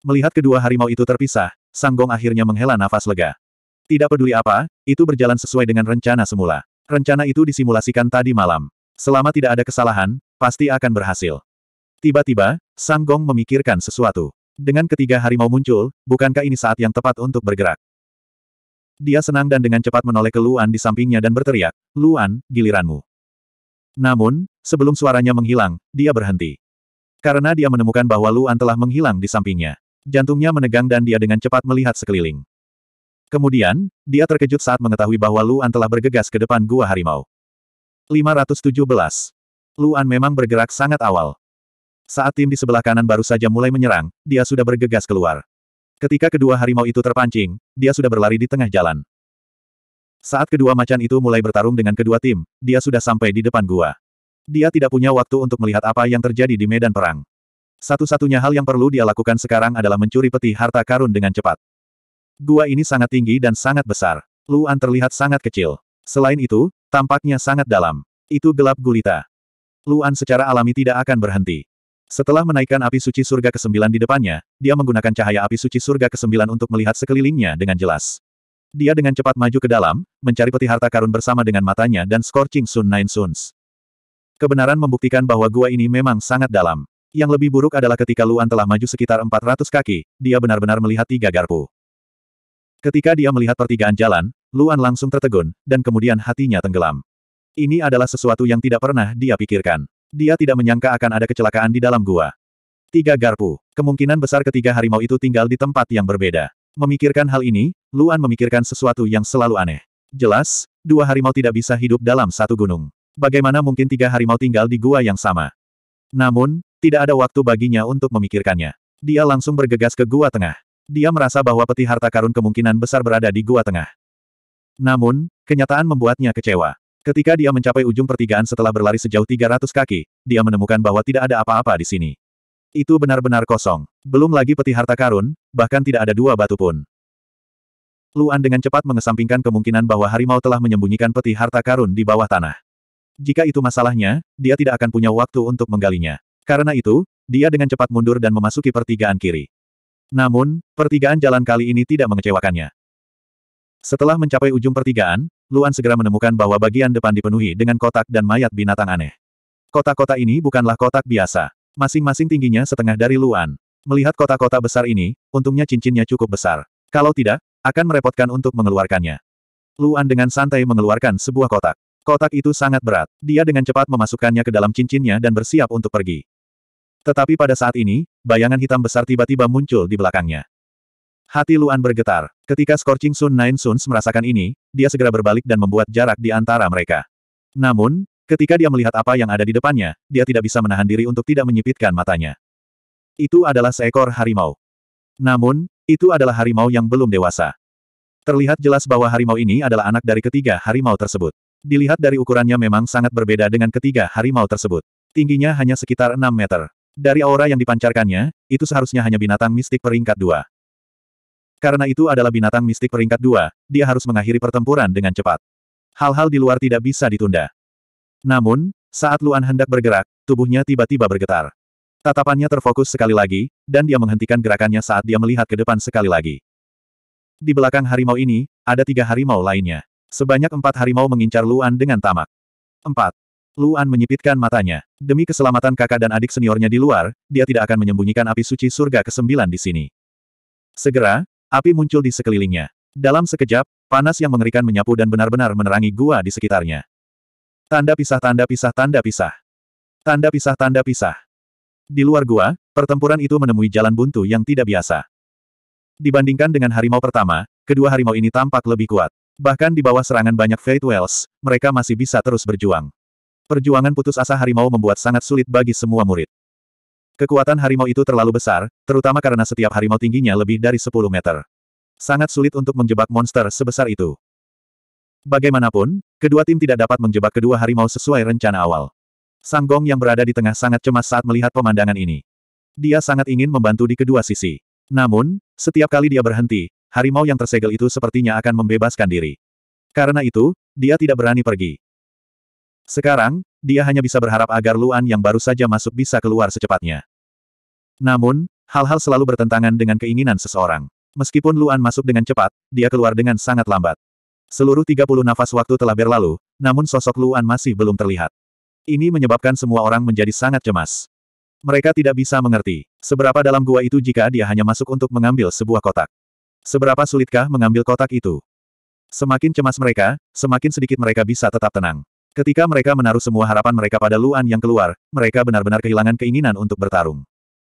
Melihat kedua harimau itu terpisah, Sanggong akhirnya menghela nafas lega. Tidak peduli apa, itu berjalan sesuai dengan rencana semula. Rencana itu disimulasikan tadi malam. Selama tidak ada kesalahan, pasti akan berhasil. Tiba-tiba, Sanggong memikirkan sesuatu. Dengan ketiga harimau muncul, bukankah ini saat yang tepat untuk bergerak? Dia senang dan dengan cepat menoleh ke Luan di sampingnya dan berteriak, Luan, giliranmu. Namun, sebelum suaranya menghilang, dia berhenti. Karena dia menemukan bahwa Luan telah menghilang di sampingnya. Jantungnya menegang dan dia dengan cepat melihat sekeliling. Kemudian, dia terkejut saat mengetahui bahwa Luan telah bergegas ke depan Gua Harimau. 517. Luan memang bergerak sangat awal. Saat tim di sebelah kanan baru saja mulai menyerang, dia sudah bergegas keluar. Ketika kedua harimau itu terpancing, dia sudah berlari di tengah jalan. Saat kedua macan itu mulai bertarung dengan kedua tim, dia sudah sampai di depan gua. Dia tidak punya waktu untuk melihat apa yang terjadi di medan perang. Satu-satunya hal yang perlu dia lakukan sekarang adalah mencuri peti harta karun dengan cepat. Gua ini sangat tinggi dan sangat besar. Luan terlihat sangat kecil. Selain itu, tampaknya sangat dalam. Itu gelap gulita. Luan secara alami tidak akan berhenti. Setelah menaikkan api suci surga ke-9 di depannya, dia menggunakan cahaya api suci surga ke-9 untuk melihat sekelilingnya dengan jelas. Dia dengan cepat maju ke dalam, mencari peti harta karun bersama dengan matanya dan scorching Sun Nine Suns. Kebenaran membuktikan bahwa gua ini memang sangat dalam. Yang lebih buruk adalah ketika Luan telah maju sekitar 400 kaki, dia benar-benar melihat tiga garpu. Ketika dia melihat pertigaan jalan, Luan langsung tertegun, dan kemudian hatinya tenggelam. Ini adalah sesuatu yang tidak pernah dia pikirkan. Dia tidak menyangka akan ada kecelakaan di dalam gua. Tiga garpu. Kemungkinan besar ketiga harimau itu tinggal di tempat yang berbeda. Memikirkan hal ini, Luan memikirkan sesuatu yang selalu aneh. Jelas, dua harimau tidak bisa hidup dalam satu gunung. Bagaimana mungkin tiga harimau tinggal di gua yang sama? Namun, tidak ada waktu baginya untuk memikirkannya. Dia langsung bergegas ke gua tengah. Dia merasa bahwa peti harta karun kemungkinan besar berada di gua tengah. Namun, kenyataan membuatnya kecewa. Ketika dia mencapai ujung pertigaan setelah berlari sejauh 300 kaki, dia menemukan bahwa tidak ada apa-apa di sini. Itu benar-benar kosong. Belum lagi peti harta karun, bahkan tidak ada dua batu pun. Luan dengan cepat mengesampingkan kemungkinan bahwa harimau telah menyembunyikan peti harta karun di bawah tanah. Jika itu masalahnya, dia tidak akan punya waktu untuk menggalinya. Karena itu, dia dengan cepat mundur dan memasuki pertigaan kiri. Namun, pertigaan jalan kali ini tidak mengecewakannya. Setelah mencapai ujung pertigaan, Luan segera menemukan bahwa bagian depan dipenuhi dengan kotak dan mayat binatang aneh. Kotak-kotak ini bukanlah kotak biasa. Masing-masing tingginya setengah dari Luan. Melihat kotak-kotak besar ini, untungnya cincinnya cukup besar. Kalau tidak, akan merepotkan untuk mengeluarkannya. Luan dengan santai mengeluarkan sebuah kotak. Kotak itu sangat berat. Dia dengan cepat memasukkannya ke dalam cincinnya dan bersiap untuk pergi. Tetapi pada saat ini, bayangan hitam besar tiba-tiba muncul di belakangnya. Hati Luan bergetar. Ketika Scorching Sun Nine Suns merasakan ini, dia segera berbalik dan membuat jarak di antara mereka. Namun, ketika dia melihat apa yang ada di depannya, dia tidak bisa menahan diri untuk tidak menyipitkan matanya. Itu adalah seekor harimau. Namun, itu adalah harimau yang belum dewasa. Terlihat jelas bahwa harimau ini adalah anak dari ketiga harimau tersebut. Dilihat dari ukurannya memang sangat berbeda dengan ketiga harimau tersebut. Tingginya hanya sekitar 6 meter. Dari aura yang dipancarkannya, itu seharusnya hanya binatang mistik peringkat dua. Karena itu adalah binatang mistik peringkat dua, dia harus mengakhiri pertempuran dengan cepat. Hal-hal di luar tidak bisa ditunda. Namun, saat Luan hendak bergerak, tubuhnya tiba-tiba bergetar. Tatapannya terfokus sekali lagi, dan dia menghentikan gerakannya saat dia melihat ke depan sekali lagi. Di belakang harimau ini, ada tiga harimau lainnya. Sebanyak empat harimau mengincar Luan dengan tamak. Empat. Luan menyipitkan matanya. Demi keselamatan kakak dan adik seniornya di luar, dia tidak akan menyembunyikan api suci surga ke-9 di sini. Segera, api muncul di sekelilingnya. Dalam sekejap, panas yang mengerikan menyapu dan benar-benar menerangi gua di sekitarnya. Tanda pisah tanda pisah tanda pisah. Tanda pisah tanda pisah. Di luar gua, pertempuran itu menemui jalan buntu yang tidak biasa. Dibandingkan dengan harimau pertama, kedua harimau ini tampak lebih kuat. Bahkan di bawah serangan banyak Fate Wells, mereka masih bisa terus berjuang. Perjuangan putus asa harimau membuat sangat sulit bagi semua murid. Kekuatan harimau itu terlalu besar, terutama karena setiap harimau tingginya lebih dari 10 meter. Sangat sulit untuk menjebak monster sebesar itu. Bagaimanapun, kedua tim tidak dapat menjebak kedua harimau sesuai rencana awal. Sanggong yang berada di tengah sangat cemas saat melihat pemandangan ini. Dia sangat ingin membantu di kedua sisi. Namun, setiap kali dia berhenti, harimau yang tersegel itu sepertinya akan membebaskan diri. Karena itu, dia tidak berani pergi. Sekarang, dia hanya bisa berharap agar Luan yang baru saja masuk bisa keluar secepatnya. Namun, hal-hal selalu bertentangan dengan keinginan seseorang. Meskipun Luan masuk dengan cepat, dia keluar dengan sangat lambat. Seluruh 30 nafas waktu telah berlalu, namun sosok Luan masih belum terlihat. Ini menyebabkan semua orang menjadi sangat cemas. Mereka tidak bisa mengerti seberapa dalam gua itu jika dia hanya masuk untuk mengambil sebuah kotak. Seberapa sulitkah mengambil kotak itu? Semakin cemas mereka, semakin sedikit mereka bisa tetap tenang. Ketika mereka menaruh semua harapan mereka pada Luan yang keluar, mereka benar-benar kehilangan keinginan untuk bertarung.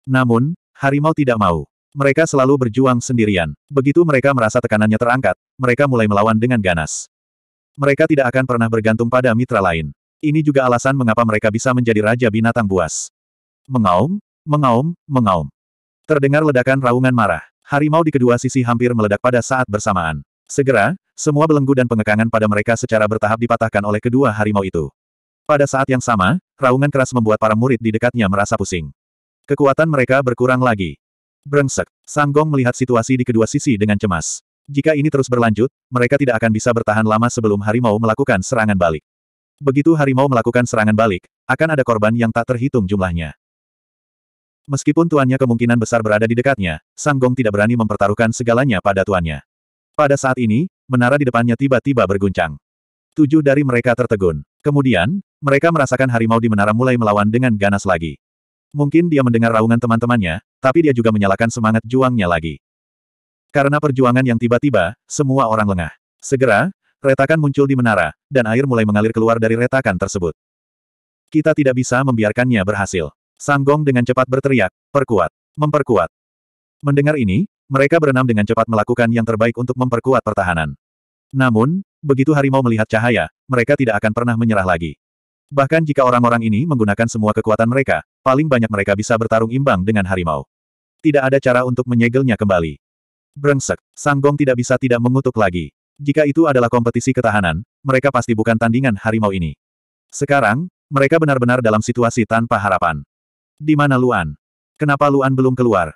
Namun, harimau tidak mau. Mereka selalu berjuang sendirian. Begitu mereka merasa tekanannya terangkat, mereka mulai melawan dengan ganas. Mereka tidak akan pernah bergantung pada mitra lain. Ini juga alasan mengapa mereka bisa menjadi raja binatang buas. Mengaum, mengaum, mengaum. Terdengar ledakan raungan marah harimau di kedua sisi hampir meledak pada saat bersamaan. Segera, semua belenggu dan pengekangan pada mereka secara bertahap dipatahkan oleh kedua harimau itu. Pada saat yang sama, raungan keras membuat para murid di dekatnya merasa pusing. Kekuatan mereka berkurang lagi. Brengsek, Gong melihat situasi di kedua sisi dengan cemas. Jika ini terus berlanjut, mereka tidak akan bisa bertahan lama sebelum harimau melakukan serangan balik. Begitu harimau melakukan serangan balik, akan ada korban yang tak terhitung jumlahnya. Meskipun tuannya kemungkinan besar berada di dekatnya, Sang Gong tidak berani mempertaruhkan segalanya pada tuannya. Pada saat ini, menara di depannya tiba-tiba berguncang. Tujuh dari mereka tertegun. Kemudian, mereka merasakan harimau di menara mulai melawan dengan ganas lagi. Mungkin dia mendengar raungan teman-temannya, tapi dia juga menyalakan semangat juangnya lagi. Karena perjuangan yang tiba-tiba, semua orang lengah. Segera, retakan muncul di menara, dan air mulai mengalir keluar dari retakan tersebut. Kita tidak bisa membiarkannya berhasil. Sanggong dengan cepat berteriak, perkuat, memperkuat. Mendengar ini, mereka berenam dengan cepat melakukan yang terbaik untuk memperkuat pertahanan. Namun, begitu harimau melihat cahaya, mereka tidak akan pernah menyerah lagi. Bahkan jika orang-orang ini menggunakan semua kekuatan mereka, paling banyak mereka bisa bertarung imbang dengan harimau. Tidak ada cara untuk menyegelnya kembali. Brengsek, Sanggong tidak bisa tidak mengutuk lagi. Jika itu adalah kompetisi ketahanan, mereka pasti bukan tandingan harimau ini. Sekarang, mereka benar-benar dalam situasi tanpa harapan. Di mana Luan? Kenapa Luan belum keluar?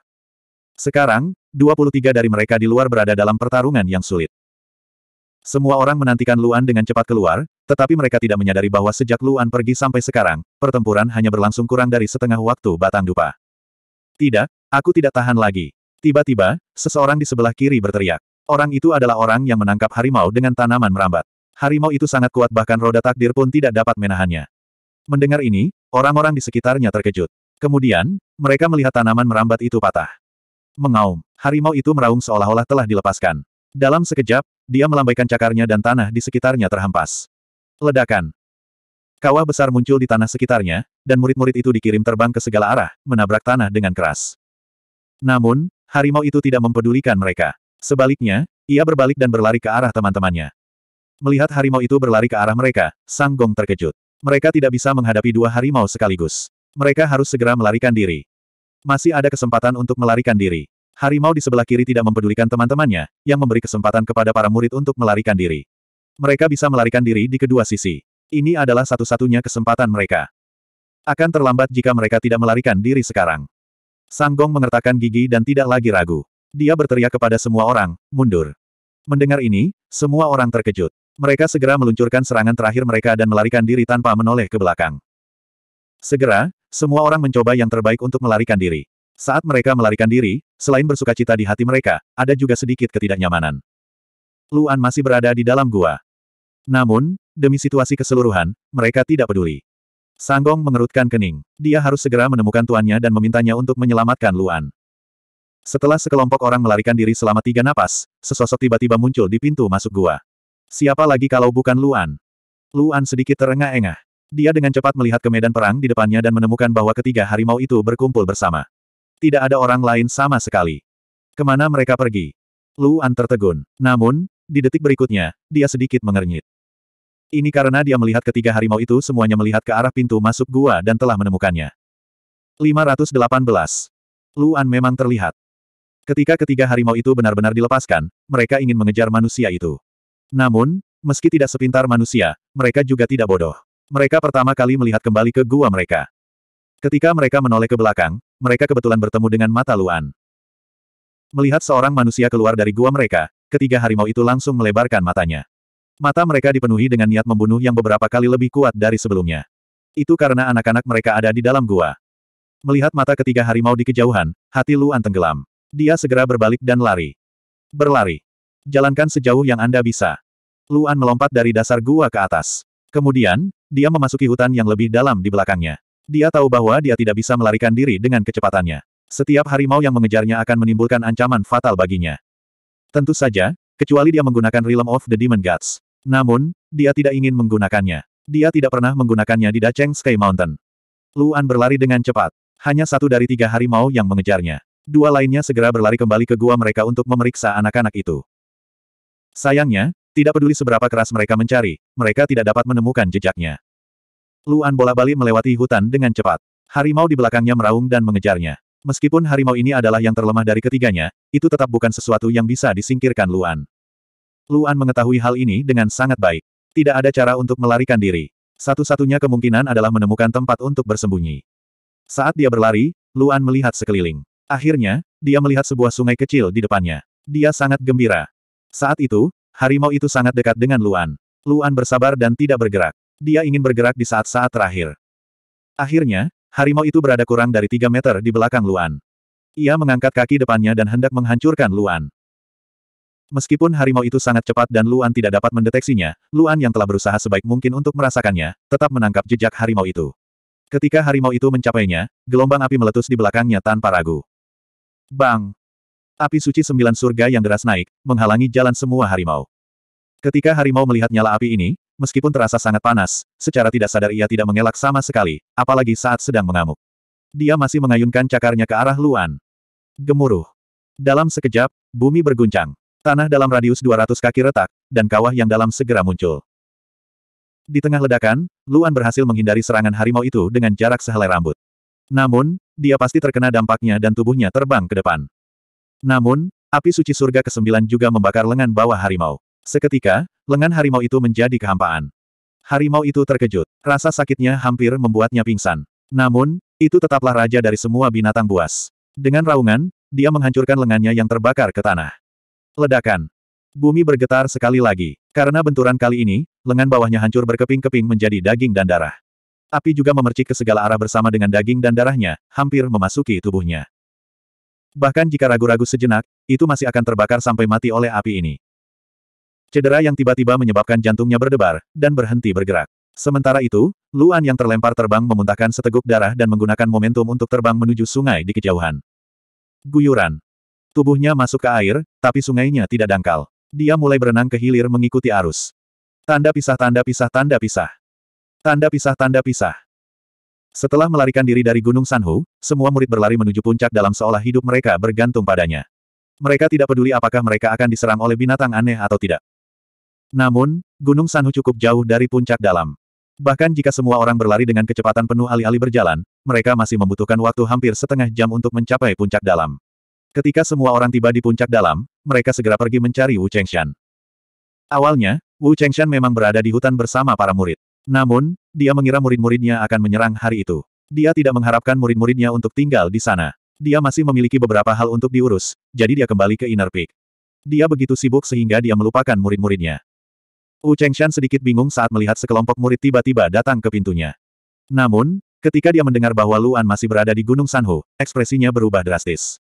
Sekarang, 23 dari mereka di luar berada dalam pertarungan yang sulit. Semua orang menantikan Luan dengan cepat keluar, tetapi mereka tidak menyadari bahwa sejak Luan pergi sampai sekarang, pertempuran hanya berlangsung kurang dari setengah waktu batang dupa. Tidak, aku tidak tahan lagi. Tiba-tiba, seseorang di sebelah kiri berteriak. Orang itu adalah orang yang menangkap harimau dengan tanaman merambat. Harimau itu sangat kuat bahkan roda takdir pun tidak dapat menahannya. Mendengar ini, orang-orang di sekitarnya terkejut. Kemudian, mereka melihat tanaman merambat itu patah. Mengaum, harimau itu meraung seolah-olah telah dilepaskan. Dalam sekejap, dia melambaikan cakarnya dan tanah di sekitarnya terhempas. Ledakan. Kawah besar muncul di tanah sekitarnya, dan murid-murid itu dikirim terbang ke segala arah, menabrak tanah dengan keras. Namun, harimau itu tidak mempedulikan mereka. Sebaliknya, ia berbalik dan berlari ke arah teman-temannya. Melihat harimau itu berlari ke arah mereka, Sang Gong terkejut. Mereka tidak bisa menghadapi dua harimau sekaligus. Mereka harus segera melarikan diri. Masih ada kesempatan untuk melarikan diri. Harimau di sebelah kiri tidak mempedulikan teman-temannya, yang memberi kesempatan kepada para murid untuk melarikan diri. Mereka bisa melarikan diri di kedua sisi. Ini adalah satu-satunya kesempatan mereka. Akan terlambat jika mereka tidak melarikan diri sekarang. Sanggong mengertakkan gigi dan tidak lagi ragu. Dia berteriak kepada semua orang, mundur. Mendengar ini, semua orang terkejut. Mereka segera meluncurkan serangan terakhir mereka dan melarikan diri tanpa menoleh ke belakang. Segera, semua orang mencoba yang terbaik untuk melarikan diri. Saat mereka melarikan diri, selain bersuka cita di hati mereka, ada juga sedikit ketidaknyamanan. Luan masih berada di dalam gua. Namun, demi situasi keseluruhan, mereka tidak peduli. Sanggong mengerutkan kening. Dia harus segera menemukan tuannya dan memintanya untuk menyelamatkan Luan. Setelah sekelompok orang melarikan diri selama tiga napas, sesosok tiba-tiba muncul di pintu masuk gua. Siapa lagi kalau bukan Luan? Luan sedikit terengah-engah. Dia dengan cepat melihat ke medan perang di depannya dan menemukan bahwa ketiga harimau itu berkumpul bersama. Tidak ada orang lain sama sekali. Kemana mereka pergi? Luan tertegun. Namun, di detik berikutnya, dia sedikit mengernyit. Ini karena dia melihat ketiga harimau itu semuanya melihat ke arah pintu masuk gua dan telah menemukannya. 518. Luan memang terlihat. Ketika ketiga harimau itu benar-benar dilepaskan, mereka ingin mengejar manusia itu. Namun, meski tidak sepintar manusia, mereka juga tidak bodoh. Mereka pertama kali melihat kembali ke gua mereka. Ketika mereka menoleh ke belakang, mereka kebetulan bertemu dengan mata Luan. Melihat seorang manusia keluar dari gua mereka, ketiga harimau itu langsung melebarkan matanya. Mata mereka dipenuhi dengan niat membunuh yang beberapa kali lebih kuat dari sebelumnya. Itu karena anak-anak mereka ada di dalam gua. Melihat mata ketiga harimau di kejauhan, hati Luan tenggelam. Dia segera berbalik dan lari. Berlari. Jalankan sejauh yang Anda bisa. Luan melompat dari dasar gua ke atas. Kemudian, dia memasuki hutan yang lebih dalam di belakangnya. Dia tahu bahwa dia tidak bisa melarikan diri dengan kecepatannya. Setiap harimau yang mengejarnya akan menimbulkan ancaman fatal baginya. Tentu saja, kecuali dia menggunakan Realm of the Demon Gods. Namun, dia tidak ingin menggunakannya. Dia tidak pernah menggunakannya di Dacheng Sky Mountain. Luan berlari dengan cepat. Hanya satu dari tiga harimau yang mengejarnya. Dua lainnya segera berlari kembali ke gua mereka untuk memeriksa anak-anak itu. Sayangnya, tidak peduli seberapa keras mereka mencari, mereka tidak dapat menemukan jejaknya. Luan bola bali melewati hutan dengan cepat. Harimau di belakangnya meraung dan mengejarnya. Meskipun harimau ini adalah yang terlemah dari ketiganya, itu tetap bukan sesuatu yang bisa disingkirkan Luan. Luan mengetahui hal ini dengan sangat baik. Tidak ada cara untuk melarikan diri. Satu-satunya kemungkinan adalah menemukan tempat untuk bersembunyi. Saat dia berlari, Luan melihat sekeliling. Akhirnya, dia melihat sebuah sungai kecil di depannya. Dia sangat gembira. Saat itu, Harimau itu sangat dekat dengan Luan. Luan bersabar dan tidak bergerak. Dia ingin bergerak di saat-saat terakhir. Akhirnya, harimau itu berada kurang dari 3 meter di belakang Luan. Ia mengangkat kaki depannya dan hendak menghancurkan Luan. Meskipun harimau itu sangat cepat dan Luan tidak dapat mendeteksinya, Luan yang telah berusaha sebaik mungkin untuk merasakannya, tetap menangkap jejak harimau itu. Ketika harimau itu mencapainya, gelombang api meletus di belakangnya tanpa ragu. Bang! Api suci sembilan surga yang deras naik, menghalangi jalan semua harimau. Ketika harimau melihat nyala api ini, meskipun terasa sangat panas, secara tidak sadar ia tidak mengelak sama sekali, apalagi saat sedang mengamuk. Dia masih mengayunkan cakarnya ke arah Luan. Gemuruh. Dalam sekejap, bumi berguncang. Tanah dalam radius 200 kaki retak, dan kawah yang dalam segera muncul. Di tengah ledakan, Luan berhasil menghindari serangan harimau itu dengan jarak sehelai rambut. Namun, dia pasti terkena dampaknya dan tubuhnya terbang ke depan. Namun, api suci surga ke-9 juga membakar lengan bawah harimau. Seketika, lengan harimau itu menjadi kehampaan. Harimau itu terkejut. Rasa sakitnya hampir membuatnya pingsan. Namun, itu tetaplah raja dari semua binatang buas. Dengan raungan, dia menghancurkan lengannya yang terbakar ke tanah. Ledakan. Bumi bergetar sekali lagi. Karena benturan kali ini, lengan bawahnya hancur berkeping-keping menjadi daging dan darah. Api juga memercik ke segala arah bersama dengan daging dan darahnya, hampir memasuki tubuhnya. Bahkan jika ragu-ragu sejenak, itu masih akan terbakar sampai mati oleh api ini. Cedera yang tiba-tiba menyebabkan jantungnya berdebar, dan berhenti bergerak. Sementara itu, Luan yang terlempar terbang memuntahkan seteguk darah dan menggunakan momentum untuk terbang menuju sungai di kejauhan. Guyuran. Tubuhnya masuk ke air, tapi sungainya tidak dangkal. Dia mulai berenang ke hilir mengikuti arus. Tanda pisah tanda pisah tanda pisah. Tanda pisah tanda pisah. Setelah melarikan diri dari Gunung Sanhu, semua murid berlari menuju puncak dalam seolah hidup mereka bergantung padanya. Mereka tidak peduli apakah mereka akan diserang oleh binatang aneh atau tidak. Namun, Gunung Sanhu cukup jauh dari puncak dalam. Bahkan jika semua orang berlari dengan kecepatan penuh alih-alih berjalan, mereka masih membutuhkan waktu hampir setengah jam untuk mencapai puncak dalam. Ketika semua orang tiba di puncak dalam, mereka segera pergi mencari Wu Chengshan. Awalnya, Wu Chengshan memang berada di hutan bersama para murid. Namun, dia mengira murid-muridnya akan menyerang hari itu. Dia tidak mengharapkan murid-muridnya untuk tinggal di sana. Dia masih memiliki beberapa hal untuk diurus, jadi dia kembali ke Inner Peak. Dia begitu sibuk sehingga dia melupakan murid-muridnya. Wu Chengshan sedikit bingung saat melihat sekelompok murid tiba-tiba datang ke pintunya. Namun, ketika dia mendengar bahwa Luan masih berada di Gunung Sanhu, ekspresinya berubah drastis.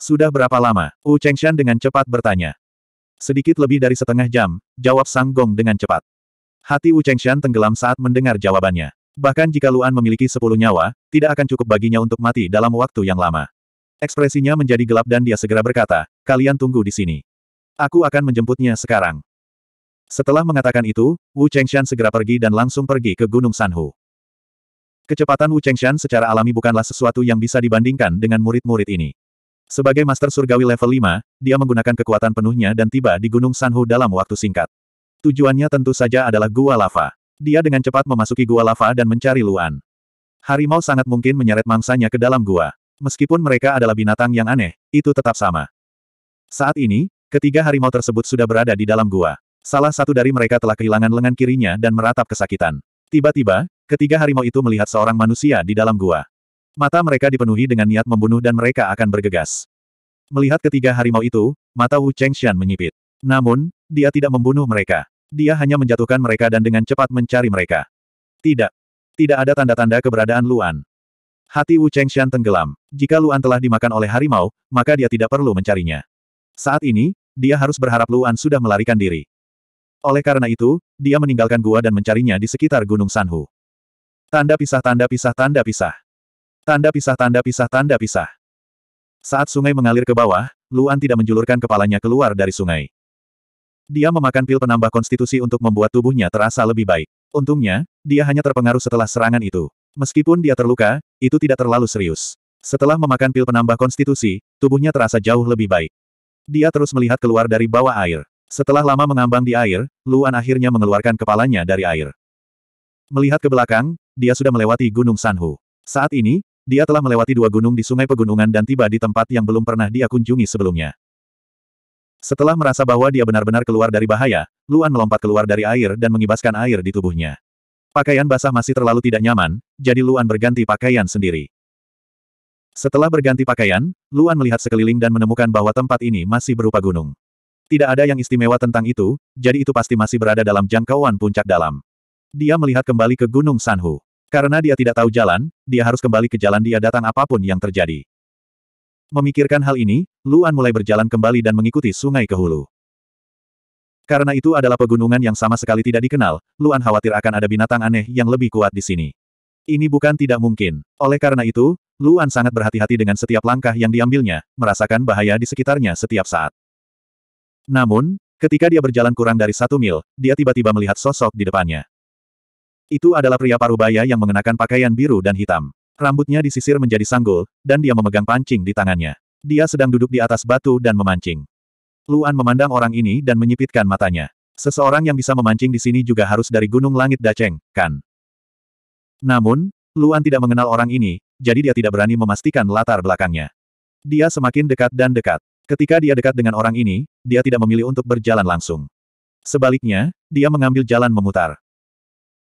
Sudah berapa lama? Wu Chengshan dengan cepat bertanya. Sedikit lebih dari setengah jam, jawab Sang Gong dengan cepat. Hati Wu Chengshan tenggelam saat mendengar jawabannya. Bahkan jika Luan memiliki sepuluh nyawa, tidak akan cukup baginya untuk mati dalam waktu yang lama. Ekspresinya menjadi gelap dan dia segera berkata, kalian tunggu di sini. Aku akan menjemputnya sekarang. Setelah mengatakan itu, Wu Chengshan segera pergi dan langsung pergi ke Gunung Sanhu. Kecepatan Wu Chengshan secara alami bukanlah sesuatu yang bisa dibandingkan dengan murid-murid ini. Sebagai Master Surgawi level 5, dia menggunakan kekuatan penuhnya dan tiba di Gunung Sanhu dalam waktu singkat. Tujuannya tentu saja adalah gua lava. Dia dengan cepat memasuki gua lava dan mencari Luan. Harimau sangat mungkin menyeret mangsanya ke dalam gua. Meskipun mereka adalah binatang yang aneh, itu tetap sama. Saat ini, ketiga harimau tersebut sudah berada di dalam gua. Salah satu dari mereka telah kehilangan lengan kirinya dan meratap kesakitan. Tiba-tiba, ketiga harimau itu melihat seorang manusia di dalam gua. Mata mereka dipenuhi dengan niat membunuh dan mereka akan bergegas. Melihat ketiga harimau itu, mata Wu Chengxian menyipit. Namun, dia tidak membunuh mereka. Dia hanya menjatuhkan mereka dan dengan cepat mencari mereka. Tidak. Tidak ada tanda-tanda keberadaan Luan. Hati Wu Chengxian tenggelam. Jika Luan telah dimakan oleh harimau, maka dia tidak perlu mencarinya. Saat ini, dia harus berharap Luan sudah melarikan diri. Oleh karena itu, dia meninggalkan gua dan mencarinya di sekitar Gunung Sanhu. Tanda pisah tanda pisah tanda pisah. Tanda pisah tanda pisah tanda pisah. Saat sungai mengalir ke bawah, Luan tidak menjulurkan kepalanya keluar dari sungai. Dia memakan pil penambah konstitusi untuk membuat tubuhnya terasa lebih baik. Untungnya, dia hanya terpengaruh setelah serangan itu. Meskipun dia terluka, itu tidak terlalu serius. Setelah memakan pil penambah konstitusi, tubuhnya terasa jauh lebih baik. Dia terus melihat keluar dari bawah air. Setelah lama mengambang di air, Luan akhirnya mengeluarkan kepalanya dari air. Melihat ke belakang, dia sudah melewati Gunung Sanhu. Saat ini, dia telah melewati dua gunung di Sungai Pegunungan dan tiba di tempat yang belum pernah dia kunjungi sebelumnya. Setelah merasa bahwa dia benar-benar keluar dari bahaya, Luan melompat keluar dari air dan mengibaskan air di tubuhnya. Pakaian basah masih terlalu tidak nyaman, jadi Luan berganti pakaian sendiri. Setelah berganti pakaian, Luan melihat sekeliling dan menemukan bahwa tempat ini masih berupa gunung. Tidak ada yang istimewa tentang itu, jadi itu pasti masih berada dalam jangkauan puncak dalam. Dia melihat kembali ke Gunung Sanhu. Karena dia tidak tahu jalan, dia harus kembali ke jalan dia datang apapun yang terjadi. Memikirkan hal ini, Luan mulai berjalan kembali dan mengikuti sungai ke hulu. Karena itu adalah pegunungan yang sama sekali tidak dikenal, Luan khawatir akan ada binatang aneh yang lebih kuat di sini. Ini bukan tidak mungkin. Oleh karena itu, Luan sangat berhati-hati dengan setiap langkah yang diambilnya, merasakan bahaya di sekitarnya setiap saat. Namun, ketika dia berjalan kurang dari satu mil, dia tiba-tiba melihat sosok di depannya. Itu adalah pria parubaya yang mengenakan pakaian biru dan hitam. Rambutnya disisir menjadi sanggul, dan dia memegang pancing di tangannya. Dia sedang duduk di atas batu dan memancing. Luan memandang orang ini dan menyipitkan matanya. Seseorang yang bisa memancing di sini juga harus dari Gunung Langit Daceng, kan? Namun, Luan tidak mengenal orang ini, jadi dia tidak berani memastikan latar belakangnya. Dia semakin dekat dan dekat. Ketika dia dekat dengan orang ini, dia tidak memilih untuk berjalan langsung. Sebaliknya, dia mengambil jalan memutar.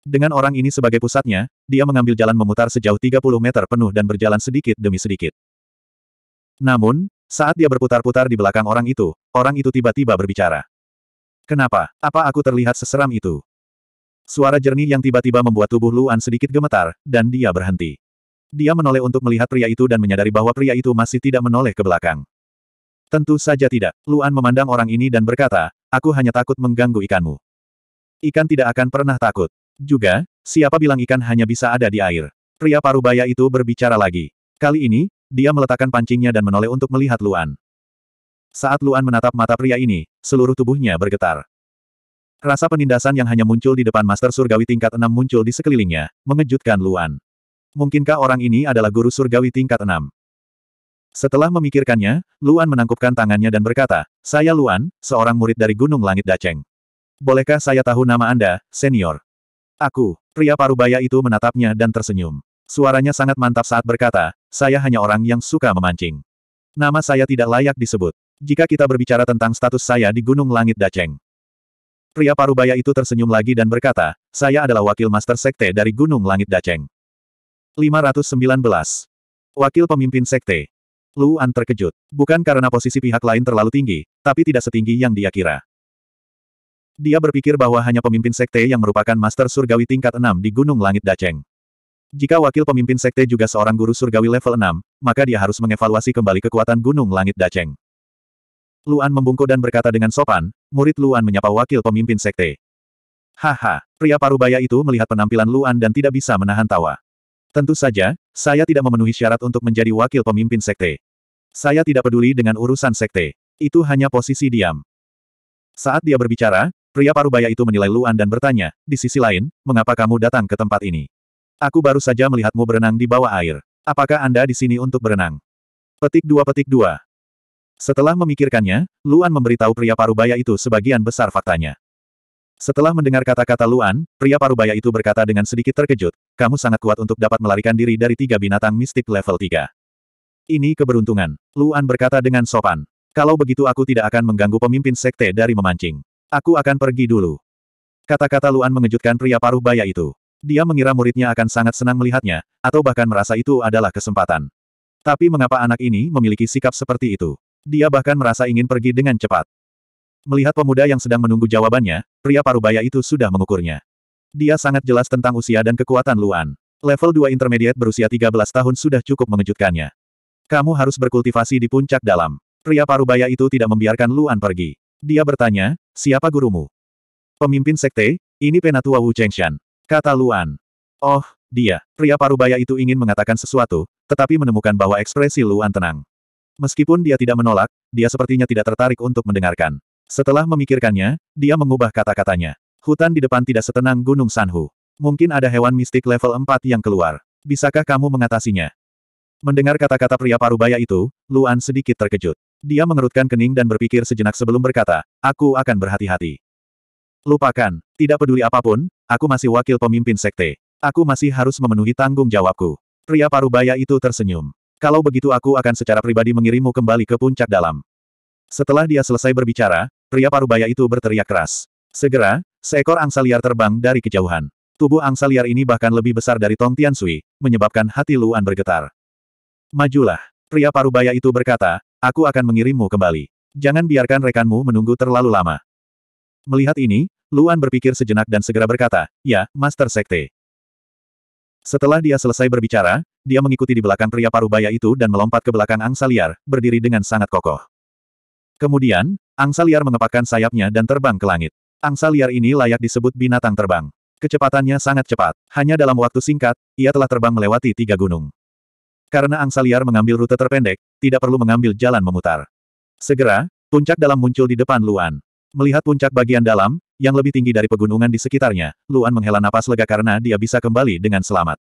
Dengan orang ini sebagai pusatnya, dia mengambil jalan memutar sejauh 30 meter penuh dan berjalan sedikit demi sedikit. Namun, saat dia berputar-putar di belakang orang itu, orang itu tiba-tiba berbicara. Kenapa? Apa aku terlihat seseram itu? Suara jernih yang tiba-tiba membuat tubuh Luan sedikit gemetar, dan dia berhenti. Dia menoleh untuk melihat pria itu dan menyadari bahwa pria itu masih tidak menoleh ke belakang. Tentu saja tidak. Luan memandang orang ini dan berkata, aku hanya takut mengganggu ikanmu. Ikan tidak akan pernah takut. Juga, siapa bilang ikan hanya bisa ada di air? Pria parubaya itu berbicara lagi. Kali ini, dia meletakkan pancingnya dan menoleh untuk melihat Luan. Saat Luan menatap mata pria ini, seluruh tubuhnya bergetar. Rasa penindasan yang hanya muncul di depan Master Surgawi tingkat 6 muncul di sekelilingnya, mengejutkan Luan. Mungkinkah orang ini adalah guru Surgawi tingkat 6? Setelah memikirkannya, Luan menangkupkan tangannya dan berkata, Saya Luan, seorang murid dari Gunung Langit Daceng. Bolehkah saya tahu nama Anda, senior? Aku, pria parubaya itu menatapnya dan tersenyum. Suaranya sangat mantap saat berkata, saya hanya orang yang suka memancing. Nama saya tidak layak disebut. Jika kita berbicara tentang status saya di Gunung Langit Daceng. Pria parubaya itu tersenyum lagi dan berkata, saya adalah wakil master sekte dari Gunung Langit Daceng. 519. Wakil pemimpin sekte. Luan terkejut. Bukan karena posisi pihak lain terlalu tinggi, tapi tidak setinggi yang dia kira. Dia berpikir bahwa hanya pemimpin sekte yang merupakan master surgawi tingkat 6 di Gunung Langit Daceng. Jika wakil pemimpin sekte juga seorang guru surgawi level 6, maka dia harus mengevaluasi kembali kekuatan Gunung Langit Daceng. Luan membungkuk dan berkata dengan sopan, murid Luan menyapa wakil pemimpin sekte. Haha, pria parubaya itu melihat penampilan Luan dan tidak bisa menahan tawa. Tentu saja, saya tidak memenuhi syarat untuk menjadi wakil pemimpin sekte. Saya tidak peduli dengan urusan sekte. Itu hanya posisi diam. Saat dia berbicara, Pria parubaya itu menilai Luan dan bertanya, di sisi lain, mengapa kamu datang ke tempat ini? Aku baru saja melihatmu berenang di bawah air. Apakah Anda di sini untuk berenang? Petik dua petik dua. Setelah memikirkannya, Luan memberitahu pria parubaya itu sebagian besar faktanya. Setelah mendengar kata-kata Luan, pria parubaya itu berkata dengan sedikit terkejut, kamu sangat kuat untuk dapat melarikan diri dari tiga binatang mistik level 3. Ini keberuntungan. Luan berkata dengan sopan. Kalau begitu aku tidak akan mengganggu pemimpin sekte dari memancing. Aku akan pergi dulu. Kata-kata Luan mengejutkan pria paruh baya itu. Dia mengira muridnya akan sangat senang melihatnya, atau bahkan merasa itu adalah kesempatan. Tapi mengapa anak ini memiliki sikap seperti itu? Dia bahkan merasa ingin pergi dengan cepat. Melihat pemuda yang sedang menunggu jawabannya, pria paruh baya itu sudah mengukurnya. Dia sangat jelas tentang usia dan kekuatan Luan. Level 2 intermediate berusia 13 tahun sudah cukup mengejutkannya. Kamu harus berkultivasi di puncak dalam. Pria parubaya itu tidak membiarkan Luan pergi. Dia bertanya, siapa gurumu? Pemimpin sekte, ini Penatua Wu Chengshan. Kata Luan. Oh, dia, pria parubaya itu ingin mengatakan sesuatu, tetapi menemukan bahwa ekspresi Luan tenang. Meskipun dia tidak menolak, dia sepertinya tidak tertarik untuk mendengarkan. Setelah memikirkannya, dia mengubah kata-katanya. Hutan di depan tidak setenang Gunung Sanhu. Mungkin ada hewan mistik level 4 yang keluar. Bisakah kamu mengatasinya? Mendengar kata-kata pria parubaya itu, Luan sedikit terkejut. Dia mengerutkan kening dan berpikir sejenak sebelum berkata, aku akan berhati-hati. Lupakan, tidak peduli apapun, aku masih wakil pemimpin sekte. Aku masih harus memenuhi tanggung jawabku. Pria parubaya itu tersenyum. Kalau begitu aku akan secara pribadi mengirimmu kembali ke puncak dalam. Setelah dia selesai berbicara, pria parubaya itu berteriak keras. Segera, seekor angsa liar terbang dari kejauhan. Tubuh angsa liar ini bahkan lebih besar dari Tong Tian Sui, menyebabkan hati Luan bergetar. Majulah. Pria parubaya itu berkata, aku akan mengirimmu kembali. Jangan biarkan rekanmu menunggu terlalu lama. Melihat ini, Luan berpikir sejenak dan segera berkata, ya, Master Sekte. Setelah dia selesai berbicara, dia mengikuti di belakang pria parubaya itu dan melompat ke belakang angsa liar, berdiri dengan sangat kokoh. Kemudian, angsa liar mengepakkan sayapnya dan terbang ke langit. Angsa liar ini layak disebut binatang terbang. Kecepatannya sangat cepat. Hanya dalam waktu singkat, ia telah terbang melewati tiga gunung. Karena angsa liar mengambil rute terpendek, tidak perlu mengambil jalan memutar. Segera, puncak dalam muncul di depan Luan. Melihat puncak bagian dalam, yang lebih tinggi dari pegunungan di sekitarnya, Luan menghela napas lega karena dia bisa kembali dengan selamat.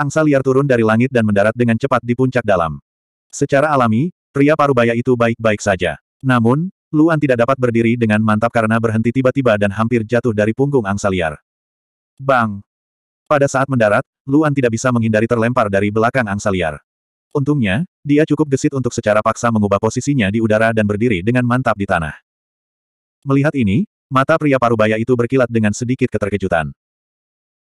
Angsa liar turun dari langit dan mendarat dengan cepat di puncak dalam. Secara alami, pria parubaya itu baik-baik saja. Namun, Luan tidak dapat berdiri dengan mantap karena berhenti tiba-tiba dan hampir jatuh dari punggung angsa liar. Bang! Pada saat mendarat, Luan tidak bisa menghindari terlempar dari belakang angsa liar. Untungnya, dia cukup gesit untuk secara paksa mengubah posisinya di udara dan berdiri dengan mantap di tanah. Melihat ini, mata pria parubaya itu berkilat dengan sedikit keterkejutan.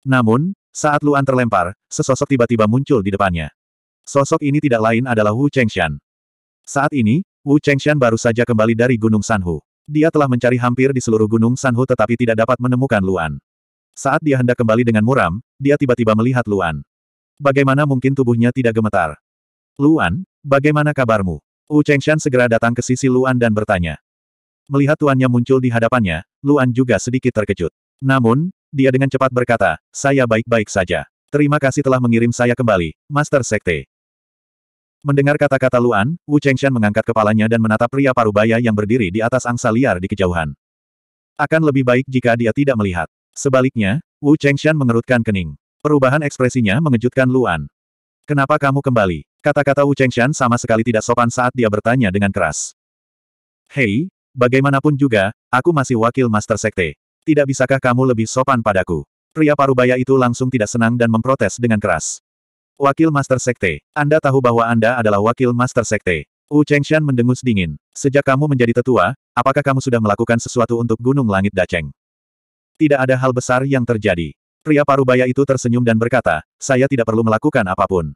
Namun, saat Luan terlempar, sesosok tiba-tiba muncul di depannya. Sosok ini tidak lain adalah Wu Chengshan. Saat ini, Wu Chengshan baru saja kembali dari Gunung Sanhu. Dia telah mencari hampir di seluruh Gunung Sanhu tetapi tidak dapat menemukan Luan. Saat dia hendak kembali dengan muram, dia tiba-tiba melihat Luan. Bagaimana mungkin tubuhnya tidak gemetar? Luan, bagaimana kabarmu? Wu Chengshan segera datang ke sisi Luan dan bertanya. Melihat tuannya muncul di hadapannya, Luan juga sedikit terkejut. Namun, dia dengan cepat berkata, saya baik-baik saja. Terima kasih telah mengirim saya kembali, Master Sekte. Mendengar kata-kata Luan, Wu Chengshan mengangkat kepalanya dan menatap pria parubaya yang berdiri di atas angsa liar di kejauhan. Akan lebih baik jika dia tidak melihat. Sebaliknya, Wu Chengshan mengerutkan kening. Perubahan ekspresinya mengejutkan Luan. Kenapa kamu kembali? Kata-kata Wu Chengshan sama sekali tidak sopan saat dia bertanya dengan keras. Hei, bagaimanapun juga, aku masih wakil Master Sekte. Tidak bisakah kamu lebih sopan padaku? Pria parubaya itu langsung tidak senang dan memprotes dengan keras. Wakil Master Sekte, Anda tahu bahwa Anda adalah wakil Master Sekte. Wu Chengshan mendengus dingin. Sejak kamu menjadi tetua, apakah kamu sudah melakukan sesuatu untuk Gunung Langit Daceng? Tidak ada hal besar yang terjadi. Pria parubaya itu tersenyum dan berkata, saya tidak perlu melakukan apapun.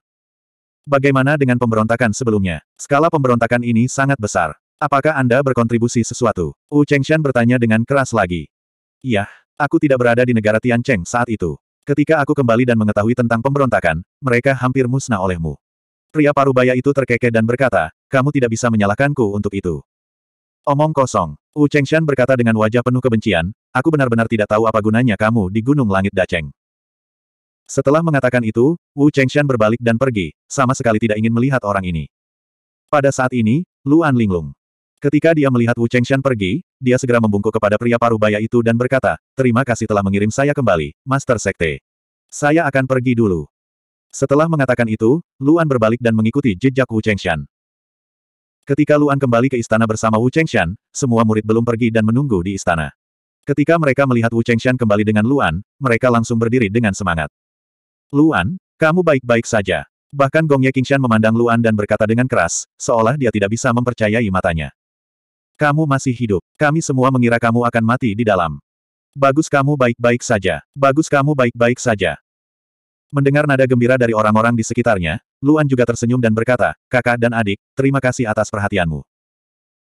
Bagaimana dengan pemberontakan sebelumnya? Skala pemberontakan ini sangat besar. Apakah Anda berkontribusi sesuatu? Wu Chengshan bertanya dengan keras lagi. Yah, aku tidak berada di negara Tiancheng saat itu. Ketika aku kembali dan mengetahui tentang pemberontakan, mereka hampir musnah olehmu. Pria parubaya itu terkekeh dan berkata, kamu tidak bisa menyalahkanku untuk itu. Omong kosong. Wu Chengshan berkata dengan wajah penuh kebencian, Aku benar-benar tidak tahu apa gunanya kamu di Gunung Langit Daceng. Setelah mengatakan itu, Wu Chengshan berbalik dan pergi, sama sekali tidak ingin melihat orang ini. Pada saat ini, Luan linglung. Ketika dia melihat Wu Chengshan pergi, dia segera membungkuk kepada pria paruh baya itu dan berkata, Terima kasih telah mengirim saya kembali, Master Sekte. Saya akan pergi dulu. Setelah mengatakan itu, Luan berbalik dan mengikuti jejak Wu Chengshan. Ketika Luan kembali ke istana bersama Wu Chengshan, semua murid belum pergi dan menunggu di istana. Ketika mereka melihat Wu Chengshan kembali dengan Luan, mereka langsung berdiri dengan semangat. Luan, kamu baik-baik saja. Bahkan Gong Ye Qingshan memandang Luan dan berkata dengan keras, seolah dia tidak bisa mempercayai matanya. Kamu masih hidup. Kami semua mengira kamu akan mati di dalam. Bagus kamu baik-baik saja. Bagus kamu baik-baik saja. Mendengar nada gembira dari orang-orang di sekitarnya, Luan juga tersenyum dan berkata, kakak dan adik, terima kasih atas perhatianmu.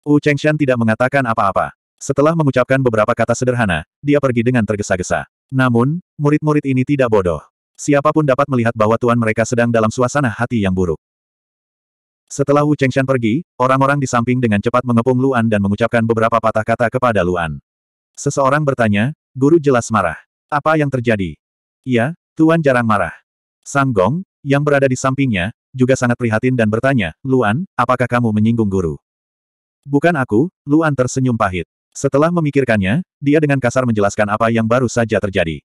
Wu Chengshan tidak mengatakan apa-apa. Setelah mengucapkan beberapa kata sederhana, dia pergi dengan tergesa-gesa. Namun, murid-murid ini tidak bodoh. Siapapun dapat melihat bahwa tuan mereka sedang dalam suasana hati yang buruk. Setelah Wu Chengshan pergi, orang-orang di samping dengan cepat mengepung Luan dan mengucapkan beberapa patah kata kepada Luan. Seseorang bertanya, guru jelas marah. Apa yang terjadi? Ya, Tuan jarang marah. Sang Gong, yang berada di sampingnya, juga sangat prihatin dan bertanya, Luan, apakah kamu menyinggung guru? Bukan aku, Luan tersenyum pahit. Setelah memikirkannya, dia dengan kasar menjelaskan apa yang baru saja terjadi.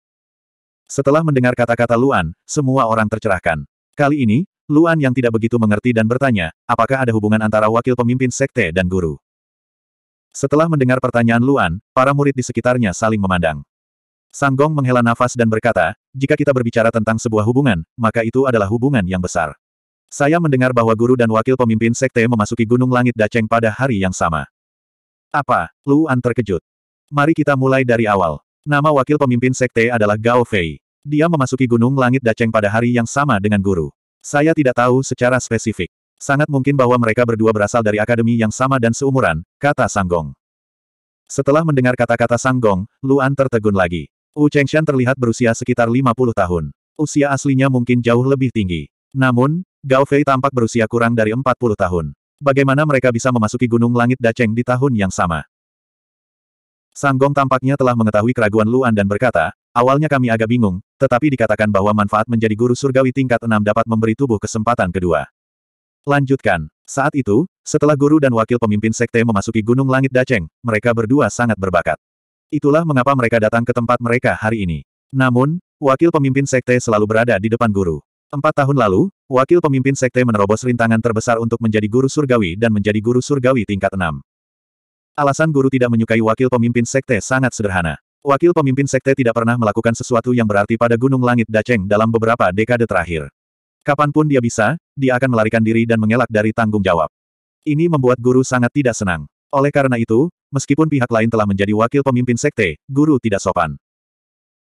Setelah mendengar kata-kata Luan, semua orang tercerahkan. Kali ini, Luan yang tidak begitu mengerti dan bertanya, apakah ada hubungan antara wakil pemimpin sekte dan guru? Setelah mendengar pertanyaan Luan, para murid di sekitarnya saling memandang. Sanggong menghela nafas dan berkata, jika kita berbicara tentang sebuah hubungan, maka itu adalah hubungan yang besar. Saya mendengar bahwa guru dan wakil pemimpin sekte memasuki Gunung Langit Daceng pada hari yang sama. Apa? Luan terkejut. Mari kita mulai dari awal. Nama wakil pemimpin sekte adalah Gao Fei. Dia memasuki gunung langit Daceng pada hari yang sama dengan guru. Saya tidak tahu secara spesifik. Sangat mungkin bahwa mereka berdua berasal dari akademi yang sama dan seumuran, kata Sanggong. Setelah mendengar kata-kata Sanggong, Luan tertegun lagi. Wu Chengshan terlihat berusia sekitar 50 tahun. Usia aslinya mungkin jauh lebih tinggi. Namun, Gao Fei tampak berusia kurang dari 40 tahun. Bagaimana mereka bisa memasuki Gunung Langit Daceng di tahun yang sama? Sanggong tampaknya telah mengetahui keraguan Luan dan berkata, awalnya kami agak bingung, tetapi dikatakan bahwa manfaat menjadi guru surgawi tingkat 6 dapat memberi tubuh kesempatan kedua. Lanjutkan. Saat itu, setelah guru dan wakil pemimpin sekte memasuki Gunung Langit Daceng, mereka berdua sangat berbakat. Itulah mengapa mereka datang ke tempat mereka hari ini. Namun, wakil pemimpin sekte selalu berada di depan guru. Empat tahun lalu, wakil pemimpin sekte menerobos rintangan terbesar untuk menjadi guru surgawi dan menjadi guru surgawi tingkat enam. Alasan guru tidak menyukai wakil pemimpin sekte sangat sederhana. Wakil pemimpin sekte tidak pernah melakukan sesuatu yang berarti pada Gunung Langit Daceng dalam beberapa dekade terakhir. Kapanpun dia bisa, dia akan melarikan diri dan mengelak dari tanggung jawab. Ini membuat guru sangat tidak senang. Oleh karena itu, meskipun pihak lain telah menjadi wakil pemimpin sekte, guru tidak sopan.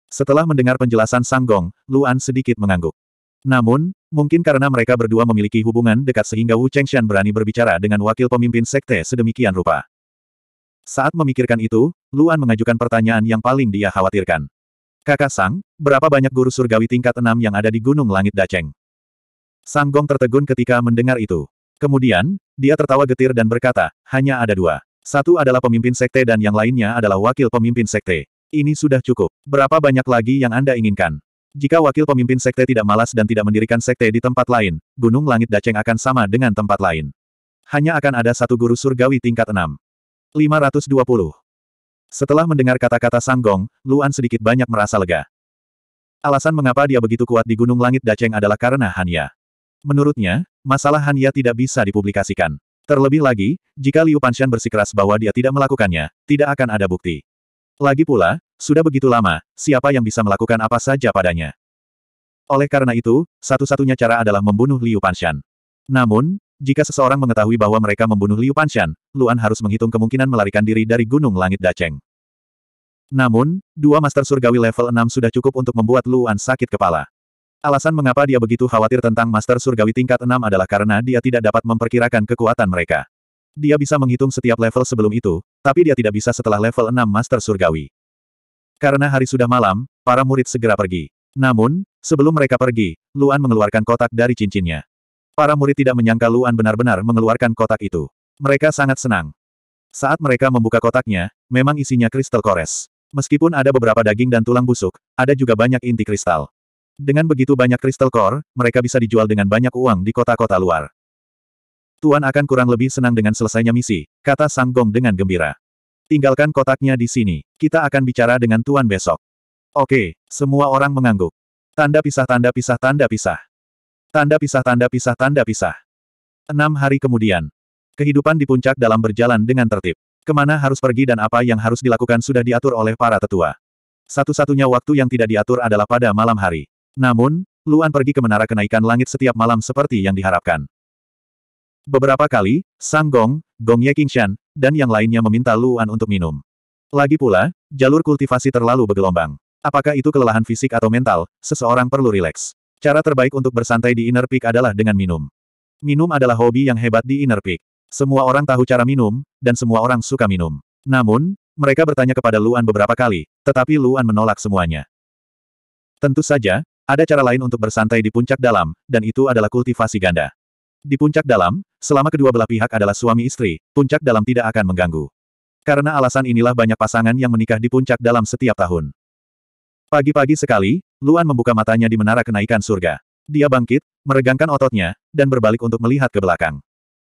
Setelah mendengar penjelasan Sanggong, Luan sedikit mengangguk. Namun, mungkin karena mereka berdua memiliki hubungan dekat sehingga Wu Chengshan berani berbicara dengan wakil pemimpin sekte sedemikian rupa. Saat memikirkan itu, Luan mengajukan pertanyaan yang paling dia khawatirkan. Kakak Sang, berapa banyak guru surgawi tingkat enam yang ada di Gunung Langit Daceng? Sang Gong tertegun ketika mendengar itu. Kemudian, dia tertawa getir dan berkata, hanya ada dua. Satu adalah pemimpin sekte dan yang lainnya adalah wakil pemimpin sekte. Ini sudah cukup. Berapa banyak lagi yang Anda inginkan? Jika wakil pemimpin sekte tidak malas dan tidak mendirikan sekte di tempat lain, Gunung Langit Daceng akan sama dengan tempat lain. Hanya akan ada satu guru surgawi tingkat 6. 520. Setelah mendengar kata-kata Sanggong, Luan sedikit banyak merasa lega. Alasan mengapa dia begitu kuat di Gunung Langit Daceng adalah karena Hanya. Menurutnya, masalah Hanya tidak bisa dipublikasikan. Terlebih lagi, jika Liu Panshan bersikeras bahwa dia tidak melakukannya, tidak akan ada bukti. Lagi pula, sudah begitu lama, siapa yang bisa melakukan apa saja padanya? Oleh karena itu, satu-satunya cara adalah membunuh Liu Panshan. Namun, jika seseorang mengetahui bahwa mereka membunuh Liu Panshan, Luan harus menghitung kemungkinan melarikan diri dari Gunung Langit Daceng. Namun, dua Master Surgawi level 6 sudah cukup untuk membuat Luan sakit kepala. Alasan mengapa dia begitu khawatir tentang Master Surgawi tingkat 6 adalah karena dia tidak dapat memperkirakan kekuatan mereka. Dia bisa menghitung setiap level sebelum itu, tapi dia tidak bisa setelah level 6 Master Surgawi. Karena hari sudah malam, para murid segera pergi. Namun, sebelum mereka pergi, Luan mengeluarkan kotak dari cincinnya. Para murid tidak menyangka Luan benar-benar mengeluarkan kotak itu. Mereka sangat senang. Saat mereka membuka kotaknya, memang isinya kristal kores. Meskipun ada beberapa daging dan tulang busuk, ada juga banyak inti kristal. Dengan begitu banyak kristal core, mereka bisa dijual dengan banyak uang di kota-kota luar. Tuan akan kurang lebih senang dengan selesainya misi, kata Sang Gong dengan gembira. Tinggalkan kotaknya di sini. Kita akan bicara dengan Tuan besok. Oke, semua orang mengangguk. Tanda pisah tanda pisah tanda pisah. Tanda pisah tanda pisah tanda pisah. Enam hari kemudian. Kehidupan di puncak dalam berjalan dengan tertib. Kemana harus pergi dan apa yang harus dilakukan sudah diatur oleh para tetua. Satu-satunya waktu yang tidak diatur adalah pada malam hari. Namun, Luan pergi ke menara kenaikan langit setiap malam seperti yang diharapkan. Beberapa kali, Sang Gong, Gong Ye Qingshan, dan yang lainnya meminta Luan untuk minum. Lagi pula, jalur kultivasi terlalu bergelombang. Apakah itu kelelahan fisik atau mental, seseorang perlu rileks. Cara terbaik untuk bersantai di Inner Peak adalah dengan minum. Minum adalah hobi yang hebat di Inner Peak. Semua orang tahu cara minum, dan semua orang suka minum. Namun, mereka bertanya kepada Luan beberapa kali, tetapi Luan menolak semuanya. Tentu saja, ada cara lain untuk bersantai di puncak dalam, dan itu adalah kultivasi ganda. Di puncak dalam, selama kedua belah pihak adalah suami istri, puncak dalam tidak akan mengganggu. Karena alasan inilah banyak pasangan yang menikah di puncak dalam setiap tahun. Pagi-pagi sekali, Luan membuka matanya di menara kenaikan surga. Dia bangkit, meregangkan ototnya, dan berbalik untuk melihat ke belakang.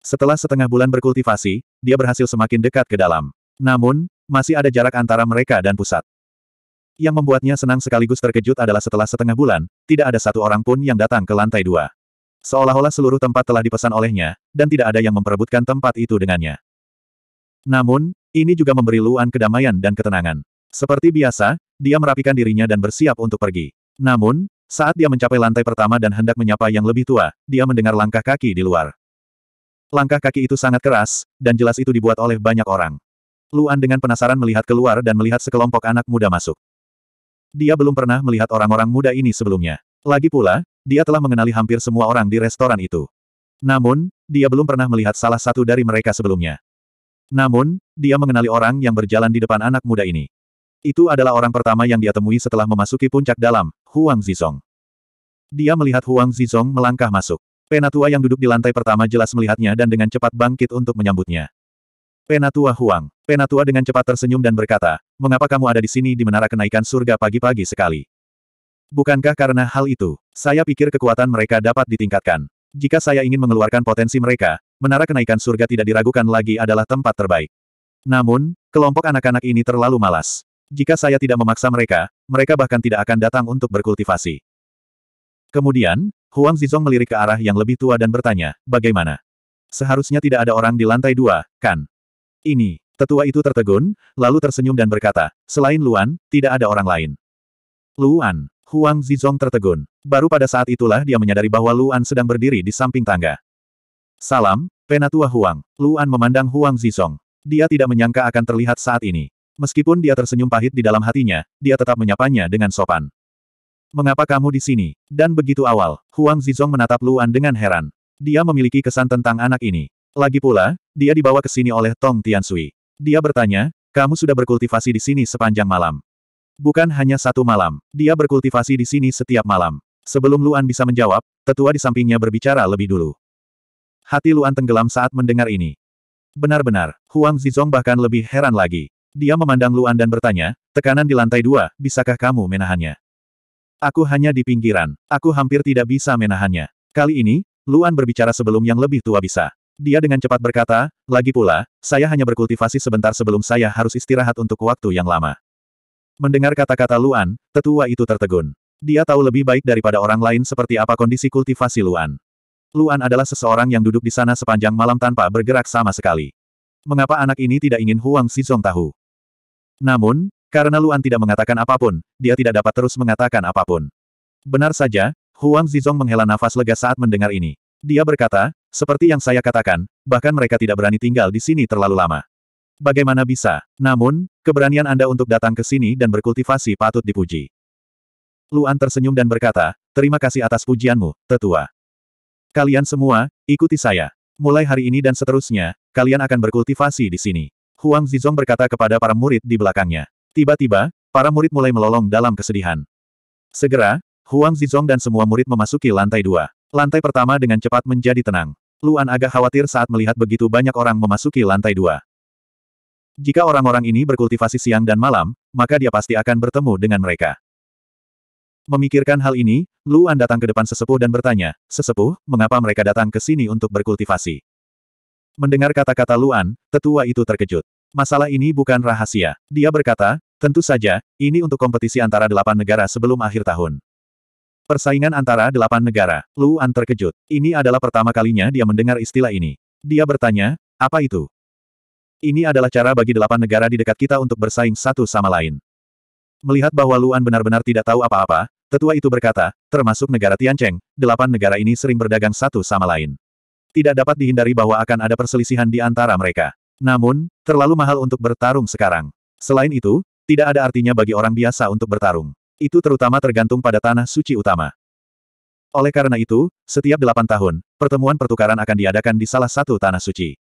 Setelah setengah bulan berkultivasi, dia berhasil semakin dekat ke dalam. Namun, masih ada jarak antara mereka dan pusat. Yang membuatnya senang sekaligus terkejut adalah setelah setengah bulan, tidak ada satu orang pun yang datang ke lantai dua. Seolah-olah seluruh tempat telah dipesan olehnya, dan tidak ada yang memperebutkan tempat itu dengannya. Namun, ini juga memberi Luan kedamaian dan ketenangan. Seperti biasa, dia merapikan dirinya dan bersiap untuk pergi. Namun, saat dia mencapai lantai pertama dan hendak menyapa yang lebih tua, dia mendengar langkah kaki di luar. Langkah kaki itu sangat keras, dan jelas itu dibuat oleh banyak orang. Luan dengan penasaran melihat keluar dan melihat sekelompok anak muda masuk. Dia belum pernah melihat orang-orang muda ini sebelumnya. Lagi pula, dia telah mengenali hampir semua orang di restoran itu. Namun, dia belum pernah melihat salah satu dari mereka sebelumnya. Namun, dia mengenali orang yang berjalan di depan anak muda ini. Itu adalah orang pertama yang dia temui setelah memasuki puncak dalam, Huang Zizong. Dia melihat Huang Zizong melangkah masuk. Penatua yang duduk di lantai pertama jelas melihatnya dan dengan cepat bangkit untuk menyambutnya. Penatua Huang. Penatua dengan cepat tersenyum dan berkata, Mengapa kamu ada di sini di menara kenaikan surga pagi-pagi sekali? Bukankah karena hal itu, saya pikir kekuatan mereka dapat ditingkatkan. Jika saya ingin mengeluarkan potensi mereka, menara kenaikan surga tidak diragukan lagi adalah tempat terbaik. Namun, kelompok anak-anak ini terlalu malas. Jika saya tidak memaksa mereka, mereka bahkan tidak akan datang untuk berkultivasi. Kemudian, Huang Zizong melirik ke arah yang lebih tua dan bertanya, bagaimana? Seharusnya tidak ada orang di lantai dua, kan? Ini, tetua itu tertegun, lalu tersenyum dan berkata, selain Luan, tidak ada orang lain. Luan, Huang Zizong tertegun. Baru pada saat itulah dia menyadari bahwa Luan sedang berdiri di samping tangga. Salam, Penatua Huang. Luan memandang Huang Zizong. Dia tidak menyangka akan terlihat saat ini. Meskipun dia tersenyum pahit di dalam hatinya, dia tetap menyapanya dengan sopan. Mengapa kamu di sini? Dan begitu awal, Huang Zizong menatap Luan dengan heran. Dia memiliki kesan tentang anak ini. Lagi pula, dia dibawa ke sini oleh Tong Tian Sui. Dia bertanya, kamu sudah berkultivasi di sini sepanjang malam. Bukan hanya satu malam. Dia berkultivasi di sini setiap malam. Sebelum Luan bisa menjawab, tetua di sampingnya berbicara lebih dulu. Hati Luan tenggelam saat mendengar ini. Benar-benar, Huang Zizong bahkan lebih heran lagi. Dia memandang Luan dan bertanya, tekanan di lantai dua, bisakah kamu menahannya? Aku hanya di pinggiran. Aku hampir tidak bisa menahannya. Kali ini, Luan berbicara sebelum yang lebih tua bisa. Dia dengan cepat berkata, lagi pula, saya hanya berkultivasi sebentar sebelum saya harus istirahat untuk waktu yang lama. Mendengar kata-kata Luan, tetua itu tertegun. Dia tahu lebih baik daripada orang lain seperti apa kondisi kultivasi Luan. Luan adalah seseorang yang duduk di sana sepanjang malam tanpa bergerak sama sekali. Mengapa anak ini tidak ingin Huang Sizong tahu? Namun, karena Luan tidak mengatakan apapun, dia tidak dapat terus mengatakan apapun. Benar saja, Huang Zizong menghela nafas lega saat mendengar ini. Dia berkata, seperti yang saya katakan, bahkan mereka tidak berani tinggal di sini terlalu lama. Bagaimana bisa? Namun, keberanian Anda untuk datang ke sini dan berkultivasi patut dipuji. Luan tersenyum dan berkata, terima kasih atas pujianmu, tetua. Kalian semua, ikuti saya. Mulai hari ini dan seterusnya, kalian akan berkultivasi di sini. Huang Zizong berkata kepada para murid di belakangnya. Tiba-tiba, para murid mulai melolong dalam kesedihan. Segera, Huang Zizong dan semua murid memasuki lantai dua. Lantai pertama dengan cepat menjadi tenang. Luan agak khawatir saat melihat begitu banyak orang memasuki lantai dua. Jika orang-orang ini berkultivasi siang dan malam, maka dia pasti akan bertemu dengan mereka. Memikirkan hal ini, Luan datang ke depan sesepuh dan bertanya, Sesepuh, mengapa mereka datang ke sini untuk berkultivasi? Mendengar kata-kata Luan, tetua itu terkejut. Masalah ini bukan rahasia. Dia berkata, tentu saja, ini untuk kompetisi antara delapan negara sebelum akhir tahun. Persaingan antara delapan negara, Luan terkejut. Ini adalah pertama kalinya dia mendengar istilah ini. Dia bertanya, apa itu? Ini adalah cara bagi delapan negara di dekat kita untuk bersaing satu sama lain. Melihat bahwa Luan benar-benar tidak tahu apa-apa, tetua itu berkata, termasuk negara Tiancheng, delapan negara ini sering berdagang satu sama lain. Tidak dapat dihindari bahwa akan ada perselisihan di antara mereka. Namun, terlalu mahal untuk bertarung sekarang. Selain itu, tidak ada artinya bagi orang biasa untuk bertarung. Itu terutama tergantung pada tanah suci utama. Oleh karena itu, setiap delapan tahun, pertemuan pertukaran akan diadakan di salah satu tanah suci.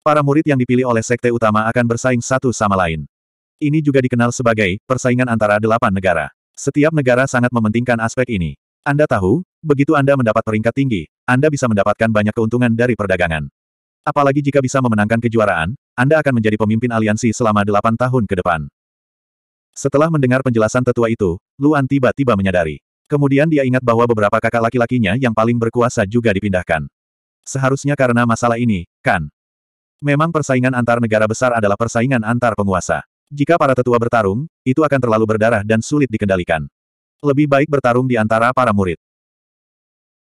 Para murid yang dipilih oleh sekte utama akan bersaing satu sama lain. Ini juga dikenal sebagai persaingan antara delapan negara. Setiap negara sangat mementingkan aspek ini. Anda tahu, begitu Anda mendapat peringkat tinggi, Anda bisa mendapatkan banyak keuntungan dari perdagangan. Apalagi jika bisa memenangkan kejuaraan, Anda akan menjadi pemimpin aliansi selama delapan tahun ke depan. Setelah mendengar penjelasan tetua itu, Luan tiba-tiba menyadari. Kemudian dia ingat bahwa beberapa kakak laki-lakinya yang paling berkuasa juga dipindahkan. Seharusnya karena masalah ini, kan? Memang persaingan antar negara besar adalah persaingan antar penguasa. Jika para tetua bertarung, itu akan terlalu berdarah dan sulit dikendalikan. Lebih baik bertarung di antara para murid.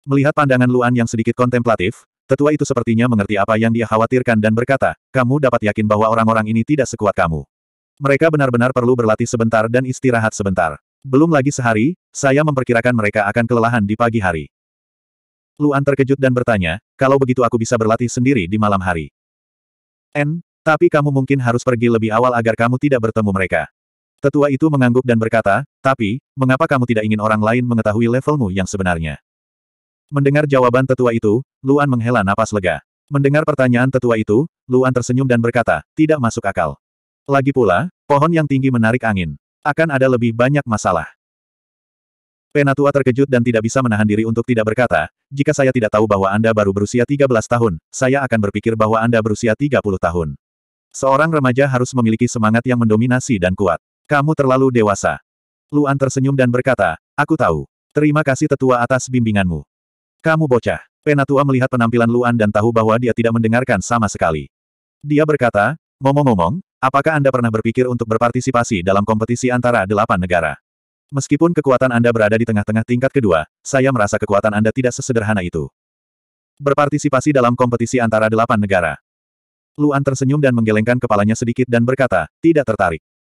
Melihat pandangan Luan yang sedikit kontemplatif, tetua itu sepertinya mengerti apa yang dia khawatirkan dan berkata, kamu dapat yakin bahwa orang-orang ini tidak sekuat kamu. Mereka benar-benar perlu berlatih sebentar dan istirahat sebentar. Belum lagi sehari, saya memperkirakan mereka akan kelelahan di pagi hari. Luan terkejut dan bertanya, kalau begitu aku bisa berlatih sendiri di malam hari. N, tapi kamu mungkin harus pergi lebih awal agar kamu tidak bertemu mereka. Tetua itu mengangguk dan berkata, tapi, mengapa kamu tidak ingin orang lain mengetahui levelmu yang sebenarnya? Mendengar jawaban tetua itu, Luan menghela napas lega. Mendengar pertanyaan tetua itu, Luan tersenyum dan berkata, tidak masuk akal. Lagi pula, pohon yang tinggi menarik angin. Akan ada lebih banyak masalah. Penatua terkejut dan tidak bisa menahan diri untuk tidak berkata, jika saya tidak tahu bahwa Anda baru berusia 13 tahun, saya akan berpikir bahwa Anda berusia 30 tahun. Seorang remaja harus memiliki semangat yang mendominasi dan kuat. Kamu terlalu dewasa. Luan tersenyum dan berkata, aku tahu. Terima kasih tetua atas bimbinganmu. Kamu bocah. Penatua melihat penampilan Luan dan tahu bahwa dia tidak mendengarkan sama sekali. Dia berkata, ngomong-ngomong, apakah Anda pernah berpikir untuk berpartisipasi dalam kompetisi antara delapan negara? Meskipun kekuatan Anda berada di tengah-tengah tingkat kedua, saya merasa kekuatan Anda tidak sesederhana itu. Berpartisipasi dalam kompetisi antara delapan negara. Luan tersenyum dan menggelengkan kepalanya sedikit dan berkata, tidak tertarik.